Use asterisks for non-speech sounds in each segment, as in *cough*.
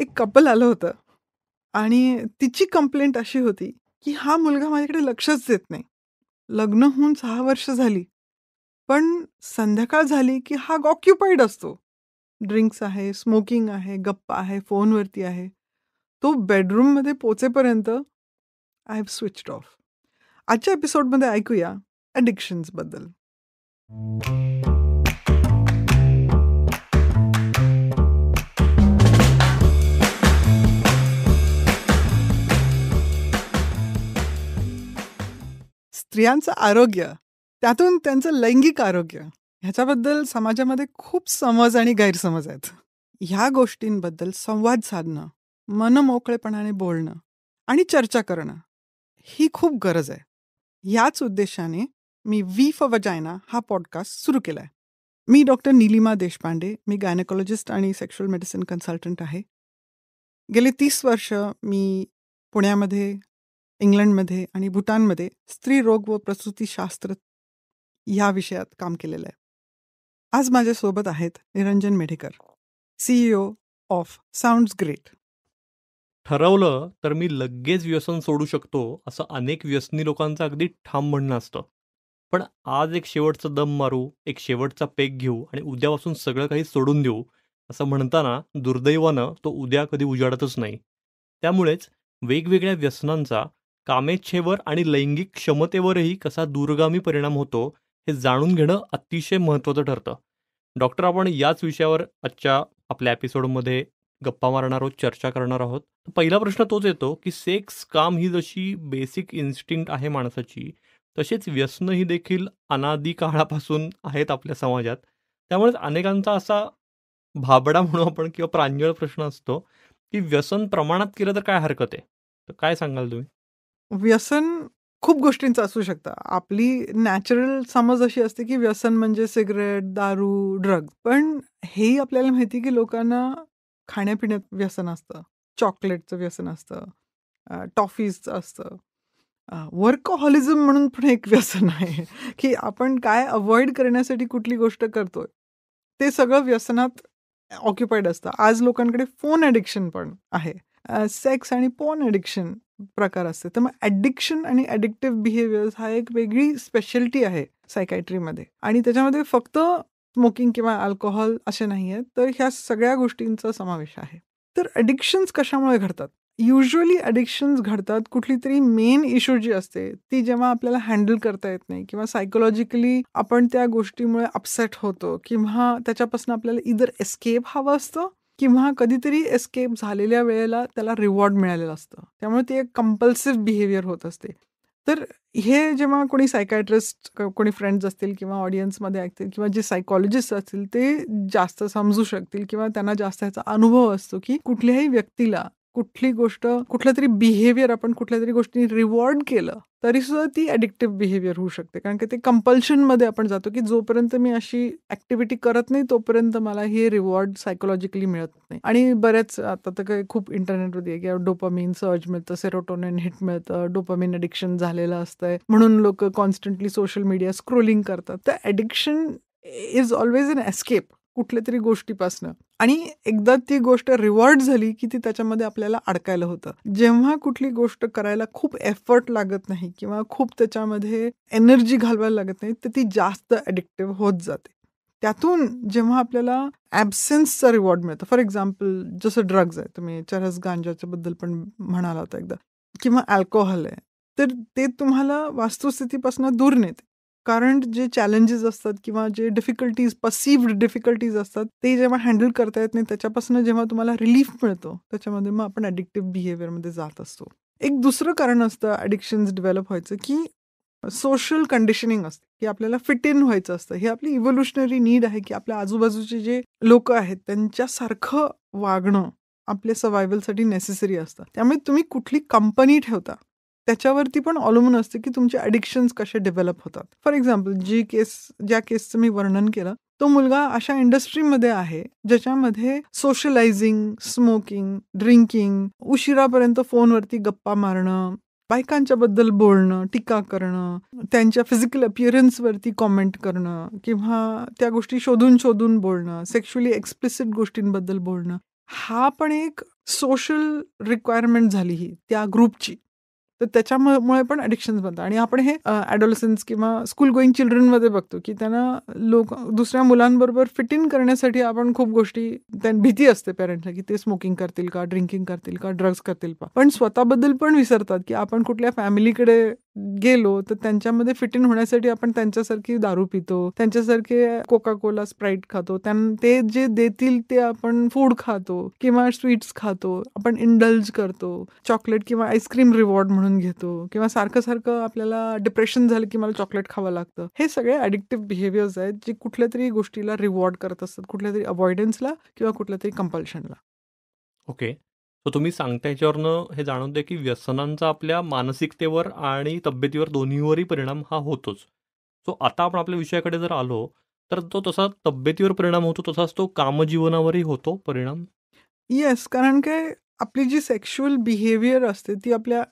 एक कपल आलं होतं आणि तिची कंप्लेंट अशी होती की हा मुलगा माझ्याकडे लक्षच देत नाही लग्न होऊन सहा वर्ष झाली पण संध्याकाळ झाली की हा ऑक्युपाईड असतो ड्रिंक्स आहे स्मोकिंग आहे गप्पा आहे फोनवरती आहे तो बेडरूममध्ये पोचेपर्यंत आय हॅव स्विच्ड ऑफ आजच्या एपिसोडमध्ये ऐकूया ॲडिक्शन्सबद्दल स्त्रियांचं आरोग्य त्यातून त्यांचं लैंगिक आरोग्य ह्याच्याबद्दल समाजामध्ये खूप समज आणि गैरसमज आहेत ह्या गोष्टींबद्दल संवाद साधणं मोकळेपणाने बोलणं आणि चर्चा करणं ही खूप गरज आहे याच उद्देशाने मी वी फॉर वजायना हा पॉडकास्ट सुरू केला मी डॉक्टर निलिमा देशपांडे मी गायनेकोलॉजिस्ट आणि सेक्शुअल मेडिसिन कन्सल्टंट आहे गेले तीस वर्ष मी पुण्यामध्ये इंग्लंडमध्ये आणि भूटानमध्ये स्त्री रोग व प्रसूतीशास्त्र या विषयात काम केलेलं आहे आज माझ्यासोबत आहेत Niranjan Medhekar CEO of Sound Great ठरवलं तर मी लगेच व्यसन सोडू शकतो असं अनेक व्यसनी लोकांचं अगदी ठाम म्हणणं असतं पण आज एक शेवटचा दम मारू एक शेवटचा पेक घेऊ आणि उद्यापासून सगळं काही सोडून देऊ असं म्हणताना दुर्दैवानं तो उद्या कधी उजाडतच नाही त्यामुळेच वेगवेगळ्या व्यसनांचा कामेच्छेवर आणि लैंगिक क्षमतेवरही कसा दूरगामी परिणाम होतो हे जाणून घेणं अतिशय महत्त्वाचं ठरतं डॉक्टर आपण याच विषयावर आजच्या आपल्या एपिसोडमध्ये गप्पा मारणार आहोत चर्चा करणार आहोत पहिला प्रश्न तोच येतो की सेक्स काम ही जशी बेसिक इन्स्टिंक्ट आहे माणसाची तसेच व्यसन ही देखील अनादिकाळापासून काळापासून आहेत आपल्या समाजात त्यामुळेच अनेकांचा असा भाबडा म्हणून आपण किंवा प्रांजळ प्रश्न असतो की व्यसन प्रमाणात केलं तर काय हरकत आहे तर काय सांगाल तुम्ही व्यसन खूप गोष्टींचं असू शकतं आपली नॅचरल समज अशी असते की व्यसन म्हणजे सिगरेट दारू ड्रग पण हेही आपल्याला माहिती की लोकांना खाण्यापिण्यात व्यसन असतं चॉकलेटचं व्यसन असतं टॉफीजचं असतं वर्कहॉलिझम म्हणून पण एक *laughs* व्यसन आहे की आपण काय अवॉइड करण्यासाठी कुठली गोष्ट करतोय ते सगळं व्यसनात ऑक्युपाईड असतं आज लोकांकडे फोन ॲडिक्शन पण आहे सेक्स आणि पोन ॲडिक्शन प्रकार असते तर मग ॲडिक्शन आणि ॲडिक्टिव्ह बिहेवियर्स हा एक वेगळी स्पेशलिटी आहे सायकायट्रीमध्ये आणि त्याच्यामध्ये फक्त स्मोकिंग किंवा अल्कोहोल असे नाही आहेत तर ह्या सगळ्या गोष्टींचा समावेश आहे तर ॲडिक्शन्स कशामुळे घडतात युजली ॲडिक्शन्स घडतात कुठली तरी मेन इश्यू जी असते ती जेव्हा आपल्याला हँडल करता येत नाही किंवा सायकोलॉजिकली आपण त्या गोष्टीमुळे अपसेट होतो किंवा त्याच्यापासून आपल्याला इधर एस्केप हवं असतं किंवा कधीतरी एस्केप झालेल्या वेळेला त्याला रिवॉर्ड मिळालेलं असतं त्यामुळे ती एक कंपल्सिव्ह बिहेवियर होत असते तर हे जेव्हा कोणी सायकॅट्रिस्ट कोणी फ्रेंड्स असतील किंवा ऑडियन्समध्ये ऐकतील किंवा जे सायकोलॉजिस्ट असतील ते जास्त समजू शकतील किंवा त्यांना जास्त ह्याचा अनुभव असतो की कुठल्याही व्यक्तीला कुठली गोष्ट कुठलं तरी बिहेवियर आपण कुठल्या तरी गोष्टी रिवॉर्ड केलं तरी सुद्धा ती ॲडिक्टिव्ह बिहेवियर होऊ शकते कारण की ते कंपल्शनमध्ये आपण जातो की जोपर्यंत मी अशी ऍक्टिव्हिटी करत नाही तोपर्यंत मला हे रिवॉर्ड सायकोलॉजिकली मिळत नाही आणि बऱ्याच आता तर काही खूप आहे की डोपामिन सर्ज मिळतं सेरोटोनिन हिट मिळतं डोपामिन अडिक्शन झालेलं असतंय म्हणून लोक कॉन्स्टंटली सोशल मीडिया स्क्रोलिंग करतात तर addiction is always an escape कुठल्या तरी गोष्टीपासनं आणि एकदा ती गोष्ट रिवॉर्ड झाली की ती त्याच्यामध्ये आपल्याला अडकायला होतं जेव्हा कुठली गोष्ट करायला खूप एफर्ट लागत नाही किंवा खूप त्याच्यामध्ये एनर्जी घालवायला लागत नाही तर ती जास्त अडिक्टिव्ह होत जाते त्यातून जेव्हा आपल्याला ॲबसेन्सचा रिवॉर्ड मिळतो फॉर एक्झाम्पल जसं ड्रग्ज आहे तुम्ही चरस गांजाच्या बद्दल पण म्हणाला होता एकदा किंवा अल्कोहोल आहे तर ते तुम्हाला वास्तुस्थितीपासून दूर नेते कारण जे चॅलेंजेस असतात किंवा जे डिफिकल्टीज पसिव्ह डिफिकल्टीज असतात ते जेव्हा हँडल करता येत नाही त्याच्यापासून जेव्हा तुम्हाला रिलीफ मिळतो त्याच्यामध्ये मग आपण ॲडिक्टिव्ह बिहेवियरमध्ये जात असतो एक दुसरं कारण असतं ॲडिक्शन्स डेव्हलप व्हायचं की सोशल कंडिशनिंग असतं की आपल्याला फिट इन व्हायचं असतं हे आपली इव्होल्युशनरी नीड आहे की आपल्या आजूबाजूचे जे लोक आहेत त्यांच्यासारखं वागणं आपल्या सर्वायवलसाठी नेसेसरी असतं त्यामुळे तुम्ही कुठली कंपनी ठेवता त्याच्यावरती पण अवलंबून असते की तुमचे ॲडिक्शन्स कसे डेव्हलप होतात फॉर एक्झाम्पल जी केस ज्या केसचं मी वर्णन केलं तो मुलगा अशा इंडस्ट्रीमध्ये आहे ज्याच्यामध्ये सोशलायझिंग स्मोकिंग ड्रिंकिंग उशिरापर्यंत फोनवरती गप्पा मारणं बायकांच्या बद्दल बोलणं टीका करणं त्यांच्या फिजिकल अपिअरन्सवरती कॉमेंट करणं किंवा त्या गोष्टी शोधून शोधून बोलणं सेक्शुअली एक्सप्लिसिट गोष्टींबद्दल बोलणं हा पण एक सोशल रिक्वायरमेंट झाली ही त्या ग्रुपची तर त्याच्यामुळे पण ॲडिक्शन्स बनतात आणि आपण हे ॲडोलसन्स किंवा स्कूल गोईंग चिल्ड्रनमध्ये बघतो की त्यांना लोक दुसऱ्या मुलांबरोबर फिट इन करण्यासाठी आपण खूप गोष्टी त्यांना भीती असते पेरेंट्सला की ते स्मोकिंग करतील का ड्रिंकिंग करतील का ड्रग्ज करतील का पण स्वतःबद्दल पण विसरतात की आपण कुठल्या फॅमिलीकडे गेलो तर त्यांच्यामध्ये फिट इन होण्यासाठी आपण त्यांच्यासारखी दारू पितो त्यांच्यासारखे कोका कोला स्प्राईट खातो ते जे देतील ते आपण फूड खातो किंवा स्वीट्स खातो आपण इंडल्ज करतो चॉकलेट किंवा आईस्क्रीम रिवॉर्ड म्हणून घेतो किंवा सारखं सारखं आपल्याला डिप्रेशन झालं की मला चॉकलेट खावं लागतं हे सगळे ॲडिक्टिव्ह बिहेवियर्स आहेत जे कुठल्या तरी गोष्टीला रिवॉर्ड करत असतात कुठल्या तरी अवॉइडन्सला किंवा कुठल्या तरी कंपल्शनला ओके okay. तर तुम्ही सांगता याच्यावरनं हे जाणवते की व्यसनांचा आपल्या मानसिकतेवर आणि तब्येतीवर दोन्हीवरही परिणाम हा होतोच सो आता आपण आपल्या विषयाकडे जर आलो तर तो तसा तब्येतीवर परिणाम होतो तसाच तो कामजीवनावरही होतो परिणाम येस कारण काय आपली जी सेक्शुअल बिहेवियर असते ती आपल्या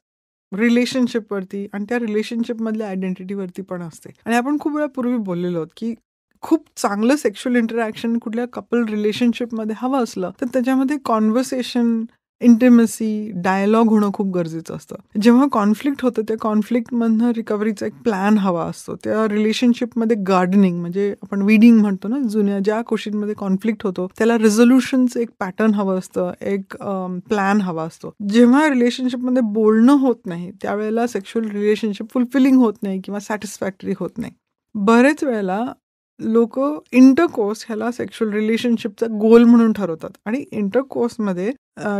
रिलेशनशिपवरती आणि त्या रिलेशनशिपमधल्या आयडेंटिटीवरती पण असते आणि आपण खूप वेळापूर्वी बोललेलो आहोत की खूप चांगलं सेक्शुअल इंटरॅक्शन कुठल्या कपल रिलेशनशिपमध्ये हवं असलं तर त्याच्यामध्ये कॉन्व्हर्सेशन इंटिमसी डायलॉग होणं खूप गरजेचं असतं जेव्हा कॉन्फ्लिक्ट होतं त्या कॉन्फ्लिक्टमधनं रिकव्हरीचा एक प्लॅन हवा असतो त्या रिलेशनशिपमध्ये गार्डनिंग म्हणजे आपण विडिंग म्हणतो ना जुन्या ज्या मध्ये कॉन्फ्लिक्ट होतो त्याला रेझोल्युशनचं एक पॅटर्न हवं असतं एक प्लॅन हवा असतो जेव्हा रिलेशनशिपमध्ये बोलणं होत नाही त्यावेळेला सेक्शुअल रिलेशनशिप फुलफिलिंग होत नाही किंवा सॅटिस्फॅक्टरी होत नाही बरेच वेळेला लोक इंटरकोर्स ह्याला सेक्शुअल रिलेशनशिपचा गोल म्हणून ठरवतात आणि इंटरकोर्समध्ये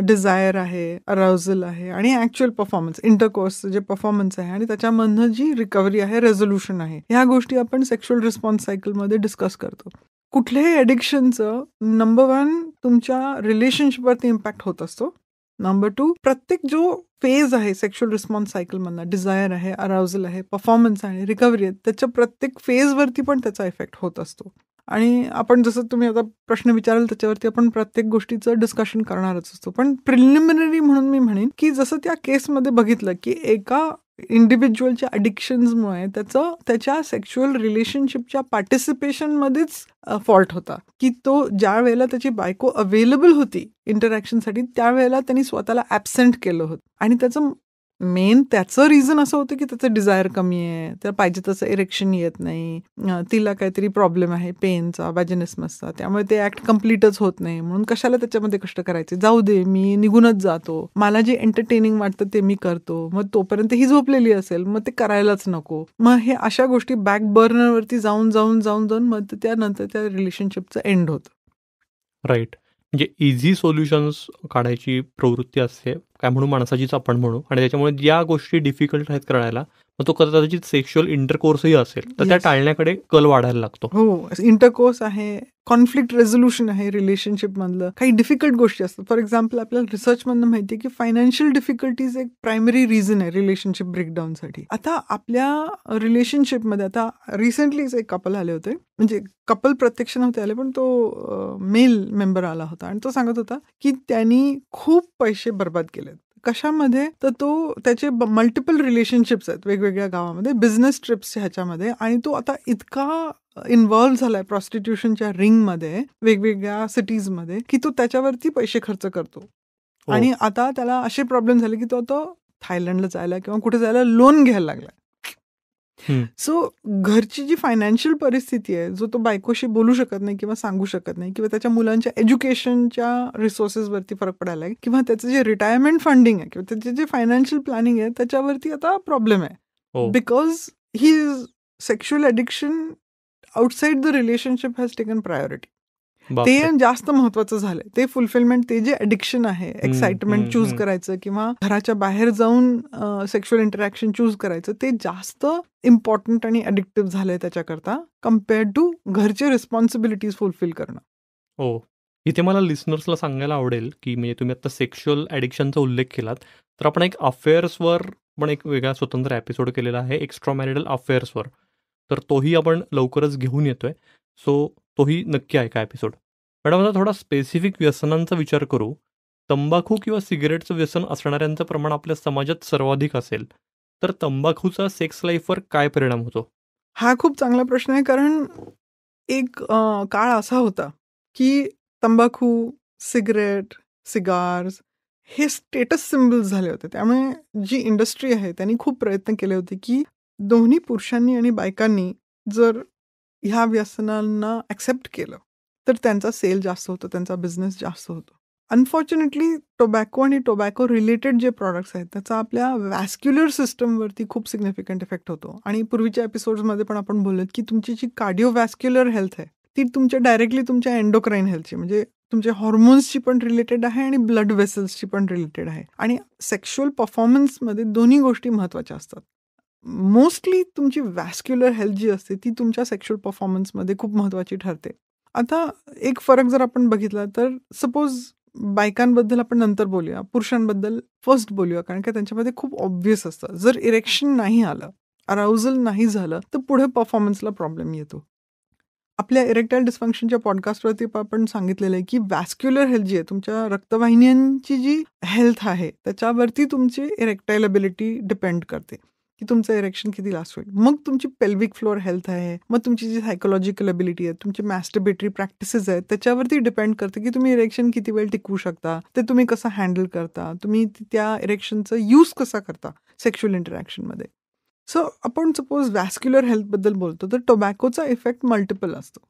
डिझायर आहे अराउजल आहे आणि ऍक्च्युअल परफॉर्मन्स इंटरकोर्स जे परफॉर्मन्स आहे आणि त्याच्यामधनं जी रिकव्हरी आहे रेझोल्युशन आहे ह्या गोष्टी आपण सेक्शुअल रिस्पॉन्स सायकलमध्ये डिस्कस करतो कुठल्याही ॲडिक्शनचं नंबर वन तुमच्या रिलेशनशिपवरती इम्पॅक्ट होत असतो नंबर टू प्रत्येक जो फेज आहे सेक्शुअल रिस्पॉन्स सायकलमधला डिझायर आहे अराउजल आहे परफॉर्मन्स आहे रिकव्हरी आहे त्याच्या प्रत्येक फेजवरती पण त्याचा इफेक्ट होत असतो आणि आपण जसं तुम्ही आता प्रश्न विचाराल त्याच्यावरती आपण प्रत्येक गोष्टीचं डिस्कशन करणारच असतो पण प्रिलिमिनरी म्हणून मी म्हणेन की जसं त्या केसमध्ये बघितलं की एका इंडिव्हिज्युअलच्या अडिक्शन्समुळे त्याचं त्याच्या सेक्शुअल रिलेशनशिपच्या पार्टिसिपेशनमध्येच फॉल्ट होता की तो ज्या वेळेला त्याची बायको अवेलेबल होती इंटरॅक्शनसाठी त्यावेळेला त्यांनी स्वतःला ॲबसेंट केलं होतं आणि त्याचं मेन त्याचं रिझन असं होतं की त्याचं डिझायर कमी आहे त्याला पाहिजे तसं इरेक्शन येत नाही तिला काहीतरी प्रॉब्लेम आहे पेनचा वॅजनिसमसचा त्यामुळे ते ऍक्ट कम्प्लीटच होत नाही म्हणून कशाला त्याच्यामध्ये कष्ट करायचे जाऊ दे मी निघूनच जातो मला जे एंटरटेनिंग वाटतं ते मी करतो मग तोपर्यंत ही झोपलेली असेल मग ते करायलाच नको मग हे अशा गोष्टी बॅक बर्नरवरती जाऊन जाऊन जाऊन जाऊन मग त्यानंतर त्या रिलेशनशिपचं एंड होतं राईट म्हणजे इझी सोल्युशन्स काढायची प्रवृत्ती असते काय म्हणू माणसाचीच आपण म्हणू आणि त्याच्यामुळे ज्या गोष्टी डिफिकल्ट आहेत करायला मग तो कदाचित सेक्शुअल इंटरकोर्सही असेल तर त्या टाळण्याकडे कल वाढायला लागतो हो इंटरकोर्स आहे कॉन्फ्लिक्ट रेझोल्युशन आहे रिलेशनशिप मधलं काही डिफिकल्ट गोष्टी असतात फॉर एक्झाम्पल आपल्याला रिसर्च मधनं माहिती की फायनान्शियल डिफिकल्टीज एक प्रायमरी रिझन आहे रिलेशनशिप ब्रेकडाऊन साठी आता आपल्या रिलेशनशिप मध्ये आता रिसेंटली एक कपल आले होते म्हणजे कपल प्रत्यक्ष नव्हते आले पण तो मेल मेंबर आला होता आणि तो सांगत होता की त्यांनी खूप पैसे बर्बाद केलेत कशामध्ये तर तो त्याचे मल्टिपल रिलेशनशिप्स आहेत वेगवेगळ्या गावामध्ये बिझनेस ट्रिप्सच्या ह्याच्यामध्ये आणि तो आता इतका इन्व्हॉल्व्ह झालाय प्रॉस्टिट्युशनच्या रिंगमध्ये वेगवेगळ्या सिटीजमध्ये की तो त्याच्यावरती पैसे खर्च करतो हो. आणि आता त्याला असे प्रॉब्लेम झाले की तो तो थायलंडला जायला किंवा कुठे जायला लोन घ्यायला लागलाय सो घरची जी फायनान्शियल परिस्थिती आहे जो तो बायकोशी बोलू शकत नाही किंवा सांगू शकत नाही किंवा त्याच्या मुलांच्या एज्युकेशनच्या रिसोर्सेसवरती फरक पडायला आहे किंवा त्याचं जे रिटायरमेंट फंडिंग आहे किंवा त्याचे जे फायनान्शियल प्लॅनिंग आहे त्याच्यावरती आता प्रॉब्लेम आहे बिकॉज ही sexual addiction outside the relationship has taken priority ते जास्त महत्वाचं झालंय ते फुलफिलमेंट ते जे अडिक्शन आहे एक्साइटमेंट चूज करायचं किंवा घराच्या बाहेर जाऊन सेक्शुअल इंटरॅक्शन चूज करायचं ते जास्त इम्पॉर्टंट आणि अडिक्टिव्ह झालंय त्याच्याकरता कम्पेअर्ड टू घरचे रिस्पॉन्सिबिलिटीज फुलफिल करणं हो इथे मला लिस्नर्सला सांगायला आवडेल की म्हणजे तुम्ही आता सेक्शुअल ॲडिक्शनचा उल्लेख केलात तर आपण एक अफेअर्सवर पण एक वेगळा स्वतंत्र एपिसोड केलेला आहे एक्स्ट्रा मॅरिडल अफेअर्सवर तर तोही आपण लवकरच घेऊन येतोय सो तोही नक्की आहे ऐका एपिसोड मॅडम आता थोडा स्पेसिफिक व्यसनांचा विचार करू तंबाखू किंवा सिगरेटचं व्यसन असणाऱ्यांचं प्रमाण आपल्या समाजात सर्वाधिक असेल तर तंबाखूचा सेक्स लाईफवर काय परिणाम होतो हा खूप चांगला प्रश्न आहे कारण एक काळ असा होता की तंबाखू सिगरेट सिगार्स हे स्टेटस सिम्बल्स झाले होते त्यामुळे जी इंडस्ट्री आहे त्यांनी खूप प्रयत्न केले होते की दोन्ही पुरुषांनी आणि बायकांनी जर ह्या व्यसनांना ॲक्सेप्ट केलं तर त्यांचा सेल जास्त होतो त्यांचा बिझनेस जास्त होतो अनफॉर्च्युनेटली टोबॅको आणि टोबॅको रिलेटेड जे प्रॉडक्ट्स आहेत त्याचा आपल्या वॅस्क्युलर सिस्टमवरती खूप सिग्निफिकंट इफेक्ट होतो आणि पूर्वीच्या एपिसोड्समध्ये पण आपण बोलत की तुमची जी कार्डिओवॅस्क्युलर हेल्थ आहे ती तुमच्या डायरेक्टली तुमच्या एन्डोक्राईन हेल्थची म्हणजे तुमच्या हॉर्मोन्सची पण रिलेटेड आहे आणि ब्लड वेसल्सची पण रिलेटेड आहे आणि सेक्शुअल परफॉर्मन्समध्ये दोन्ही गोष्टी महत्त्वाच्या असतात मोस्टली तुमची वॅस्क्युलर हेल्थ जी असते ती तुमच्या सेक्शुअल परफॉर्मन्समध्ये खूप महत्वाची ठरते आता एक फरक जर आपण बघितला तर सपोज बायकांबद्दल आपण नंतर बोलूया पुरुषांबद्दल फर्स्ट बोलूया कारण की त्यांच्यामध्ये खूप ऑब्व्हियस असतं जर इरेक्शन नाही आलं अराउजल नाही झालं तर पुढे परफॉर्मन्सला प्रॉब्लेम येतो आपल्या इरेक्टाईल डिस्फंक्शनच्या पॉडकास्टवरती आपण सांगितलेलं आहे की वॅस्क्युलर हेल्थ जी आहे तुमच्या रक्तवाहिन्यांची जी हेल्थ आहे त्याच्यावरती तुमची इरेक्टाईल एबिलिटी डिपेंड करते की तुमचं इरेक्शन किती लास्ट होईल मग तुमची पेल्विक फ्लोअर हेल्थ आहे मग तुमची जी सायकोलॉजिकल एबिलिटी आहे तुमची मॅस्टर्बेटरी प्रॅक्टिसेस आहेत त्याच्यावरती डिपेंड करते की तुम्ही इरेक्शन किती वेळ टिकवू शकता ते तुम्ही कसं हँडल करता तुम्ही त्या इरेक्शनचा यूज कसा करता सेक्शुअल इंटरॅक्शनमध्ये सो आपण सपोज वॅस्क्युलर हेल्थबद्दल बोलतो तर टोबॅकोचा इफेक्ट मल्टिपल असतो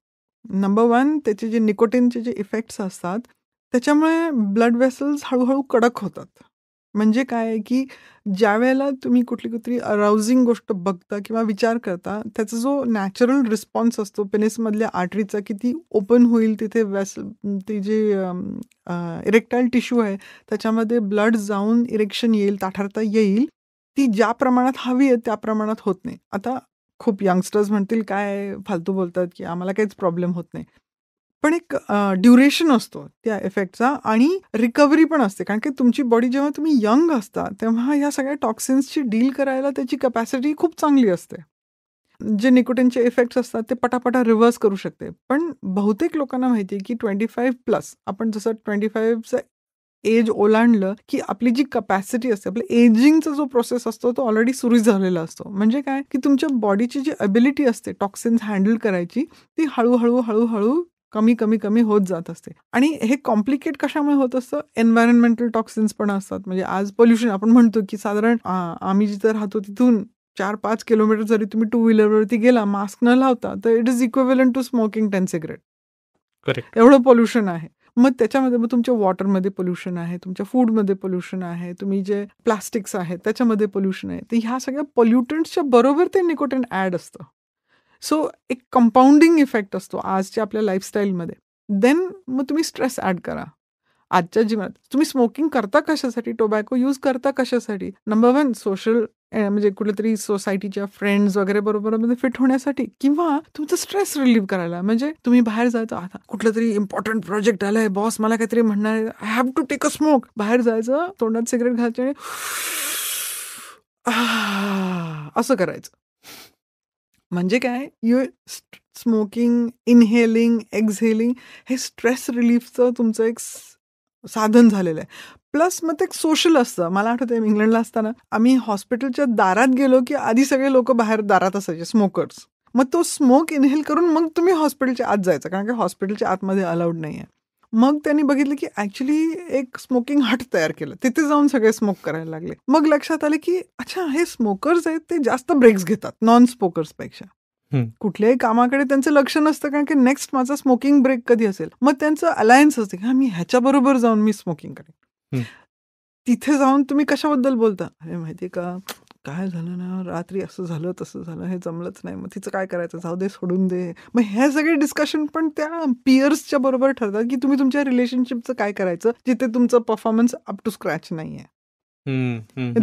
नंबर वन त्याचे जे निकोटीनचे जे इफेक्ट्स असतात त्याच्यामुळे ब्लड वेसल्स हळूहळू कडक होतात म्हणजे काय आहे की वेळेला तुम्ही कुठली कुठली अराउझिंग गोष्ट बघता किंवा विचार करता त्याचा जो नॅचरल रिस्पॉन्स असतो पेनिसमधल्या आर्टरीचा की ती ओपन होईल तिथे वेस ती जे इरेक्टाईल टिश्यू आहे त्याच्यामध्ये ब्लड जाऊन इरेक्शन येईल ताठारता येईल ती ज्या प्रमाणात हवी आहे त्या प्रमाणात होत नाही आता खूप यंगस्टर्स म्हणतील काय फालतू बोलतात की आम्हाला काहीच प्रॉब्लेम होत नाही पण एक ड्युरेशन असतो त्या इफेक्टचा आणि रिकव्हरी पण असते कारण की तुमची बॉडी जेव्हा तुम्ही यंग असता तेव्हा या सगळ्या टॉक्सिन्सची डील करायला त्याची कपॅसिटी खूप चांगली असते जे निकोटीनचे इफेक्ट्स असतात ते पटापटा रिव्हर्स करू शकते पण बहुतेक लोकांना माहिती आहे की ट्वेंटी फाईव्ह प्लस आपण जसं ट्वेंटी फाईव्हचं एज ओलांडलं की आपली जी कपॅसिटी असते आपल्या एजिंगचा जो प्रोसेस असतो तो ऑलरेडी सुरू झालेला असतो म्हणजे काय की तुमच्या बॉडीची जी अबिलिटी असते टॉक्सिन्स हँडल करायची ती हळूहळू हळूहळू कमी कमी कमी होत जात असते आणि हे कॉम्प्लिकेट कशामुळे होत असतं एन्व्हायरमेंटल टॉक्सिन्स पण असतात म्हणजे आज पोल्युशन आपण म्हणतो की साधारण आम्ही जिथं राहतो तिथून चार पाच किलोमीटर जरी तुम्ही टू व्हीलरवरती गेला मास्क न लावता तर it is equivalent to smoking ten cigarette correct एवढं पोल्युशन आहे मग त्याच्यामध्ये मग तुमच्या वॉटरमध्ये पोल्युशन आहे तुमच्या फूडमध्ये पोल्युशन आहे तुम्ही जे प्लास्टिक्स आहेत त्याच्यामध्ये पोल्युशन आहे तर ह्या सगळ्या पोल्युटंट्सच्या बरोबर ते निकोटेन ॲड असतं सो एक कंपाऊंडिंग इफेक्ट असतो आजच्या आपल्या लाईफस्टाईलमध्ये देन मग तुम्ही स्ट्रेस ॲड करा आजच्या जीवनात तुम्ही स्मोकिंग करता कशासाठी टोबॅको यूज करता कशासाठी नंबर वन सोशल म्हणजे तरी सोसायटीच्या फ्रेंड्स वगैरे बरोबर मध्ये म्हणजे फिट होण्यासाठी किंवा तुमचं स्ट्रेस रिलीव्ह करायला म्हणजे तुम्ही बाहेर जायचं आता कुठलं तरी इम्पॉर्टंट प्रोजेक्ट आलाय बॉस मला काहीतरी म्हणणार I have to take a smoke बाहेर जायचं तोंडात सिगरेट घालायचं आणि *sighs* असं करायचं म्हणजे काय यू स्मोकिंग इनहेलिंग एक्झेलिंग हे स्ट्रेस रिलीफचं तुमचं एक साधन झालेलं आहे प्लस मग ते सोशल असतं मला आठवतं इंग्लंडला असताना आम्ही हॉस्पिटलच्या दारात गेलो की आधी सगळे लोक बाहेर दारात असायचे स्मोकर्स मग तो स्मोक इनहेल करून मग तुम्ही हॉस्पिटलच्या आत जायचं कारण की हॉस्पिटलच्या आतमध्ये अलाउड नाही आहे मग त्यांनी बघितलं की ऍक्च्युली एक स्मोकिंग हट तयार केलं तिथे जाऊन सगळे स्मोक करायला लागले मग लक्षात आले की अच्छा हे स्मोकर्स आहेत ते जास्त ब्रेक्स घेतात नॉन स्मोकर्स पेक्षा कुठल्याही कामाकडे त्यांचं लक्ष नसतं कारण की नेक्स्ट माझा स्मोकिंग ब्रेक कधी असेल मग त्यांचं अलायन्स असते हा मी ह्याच्या बरोबर जाऊन मी स्मोकिंग करेन तिथे जाऊन तुम्ही कशाबद्दल बोलता अरे माहितीये का काय झालं ना रात्री असं झालं तसं झालं हे जमलंच नाही मग तिचं काय करायचं जाऊ दे सोडून दे मग हे सगळे डिस्कशन पण त्या पियर्सच्या बरोबर ठरतात की तुम्ही तुमच्या रिलेशनशिपचं काय करायचं जिथे तुमचं परफॉर्मन्स अप टू स्क्रॅच नाही आहे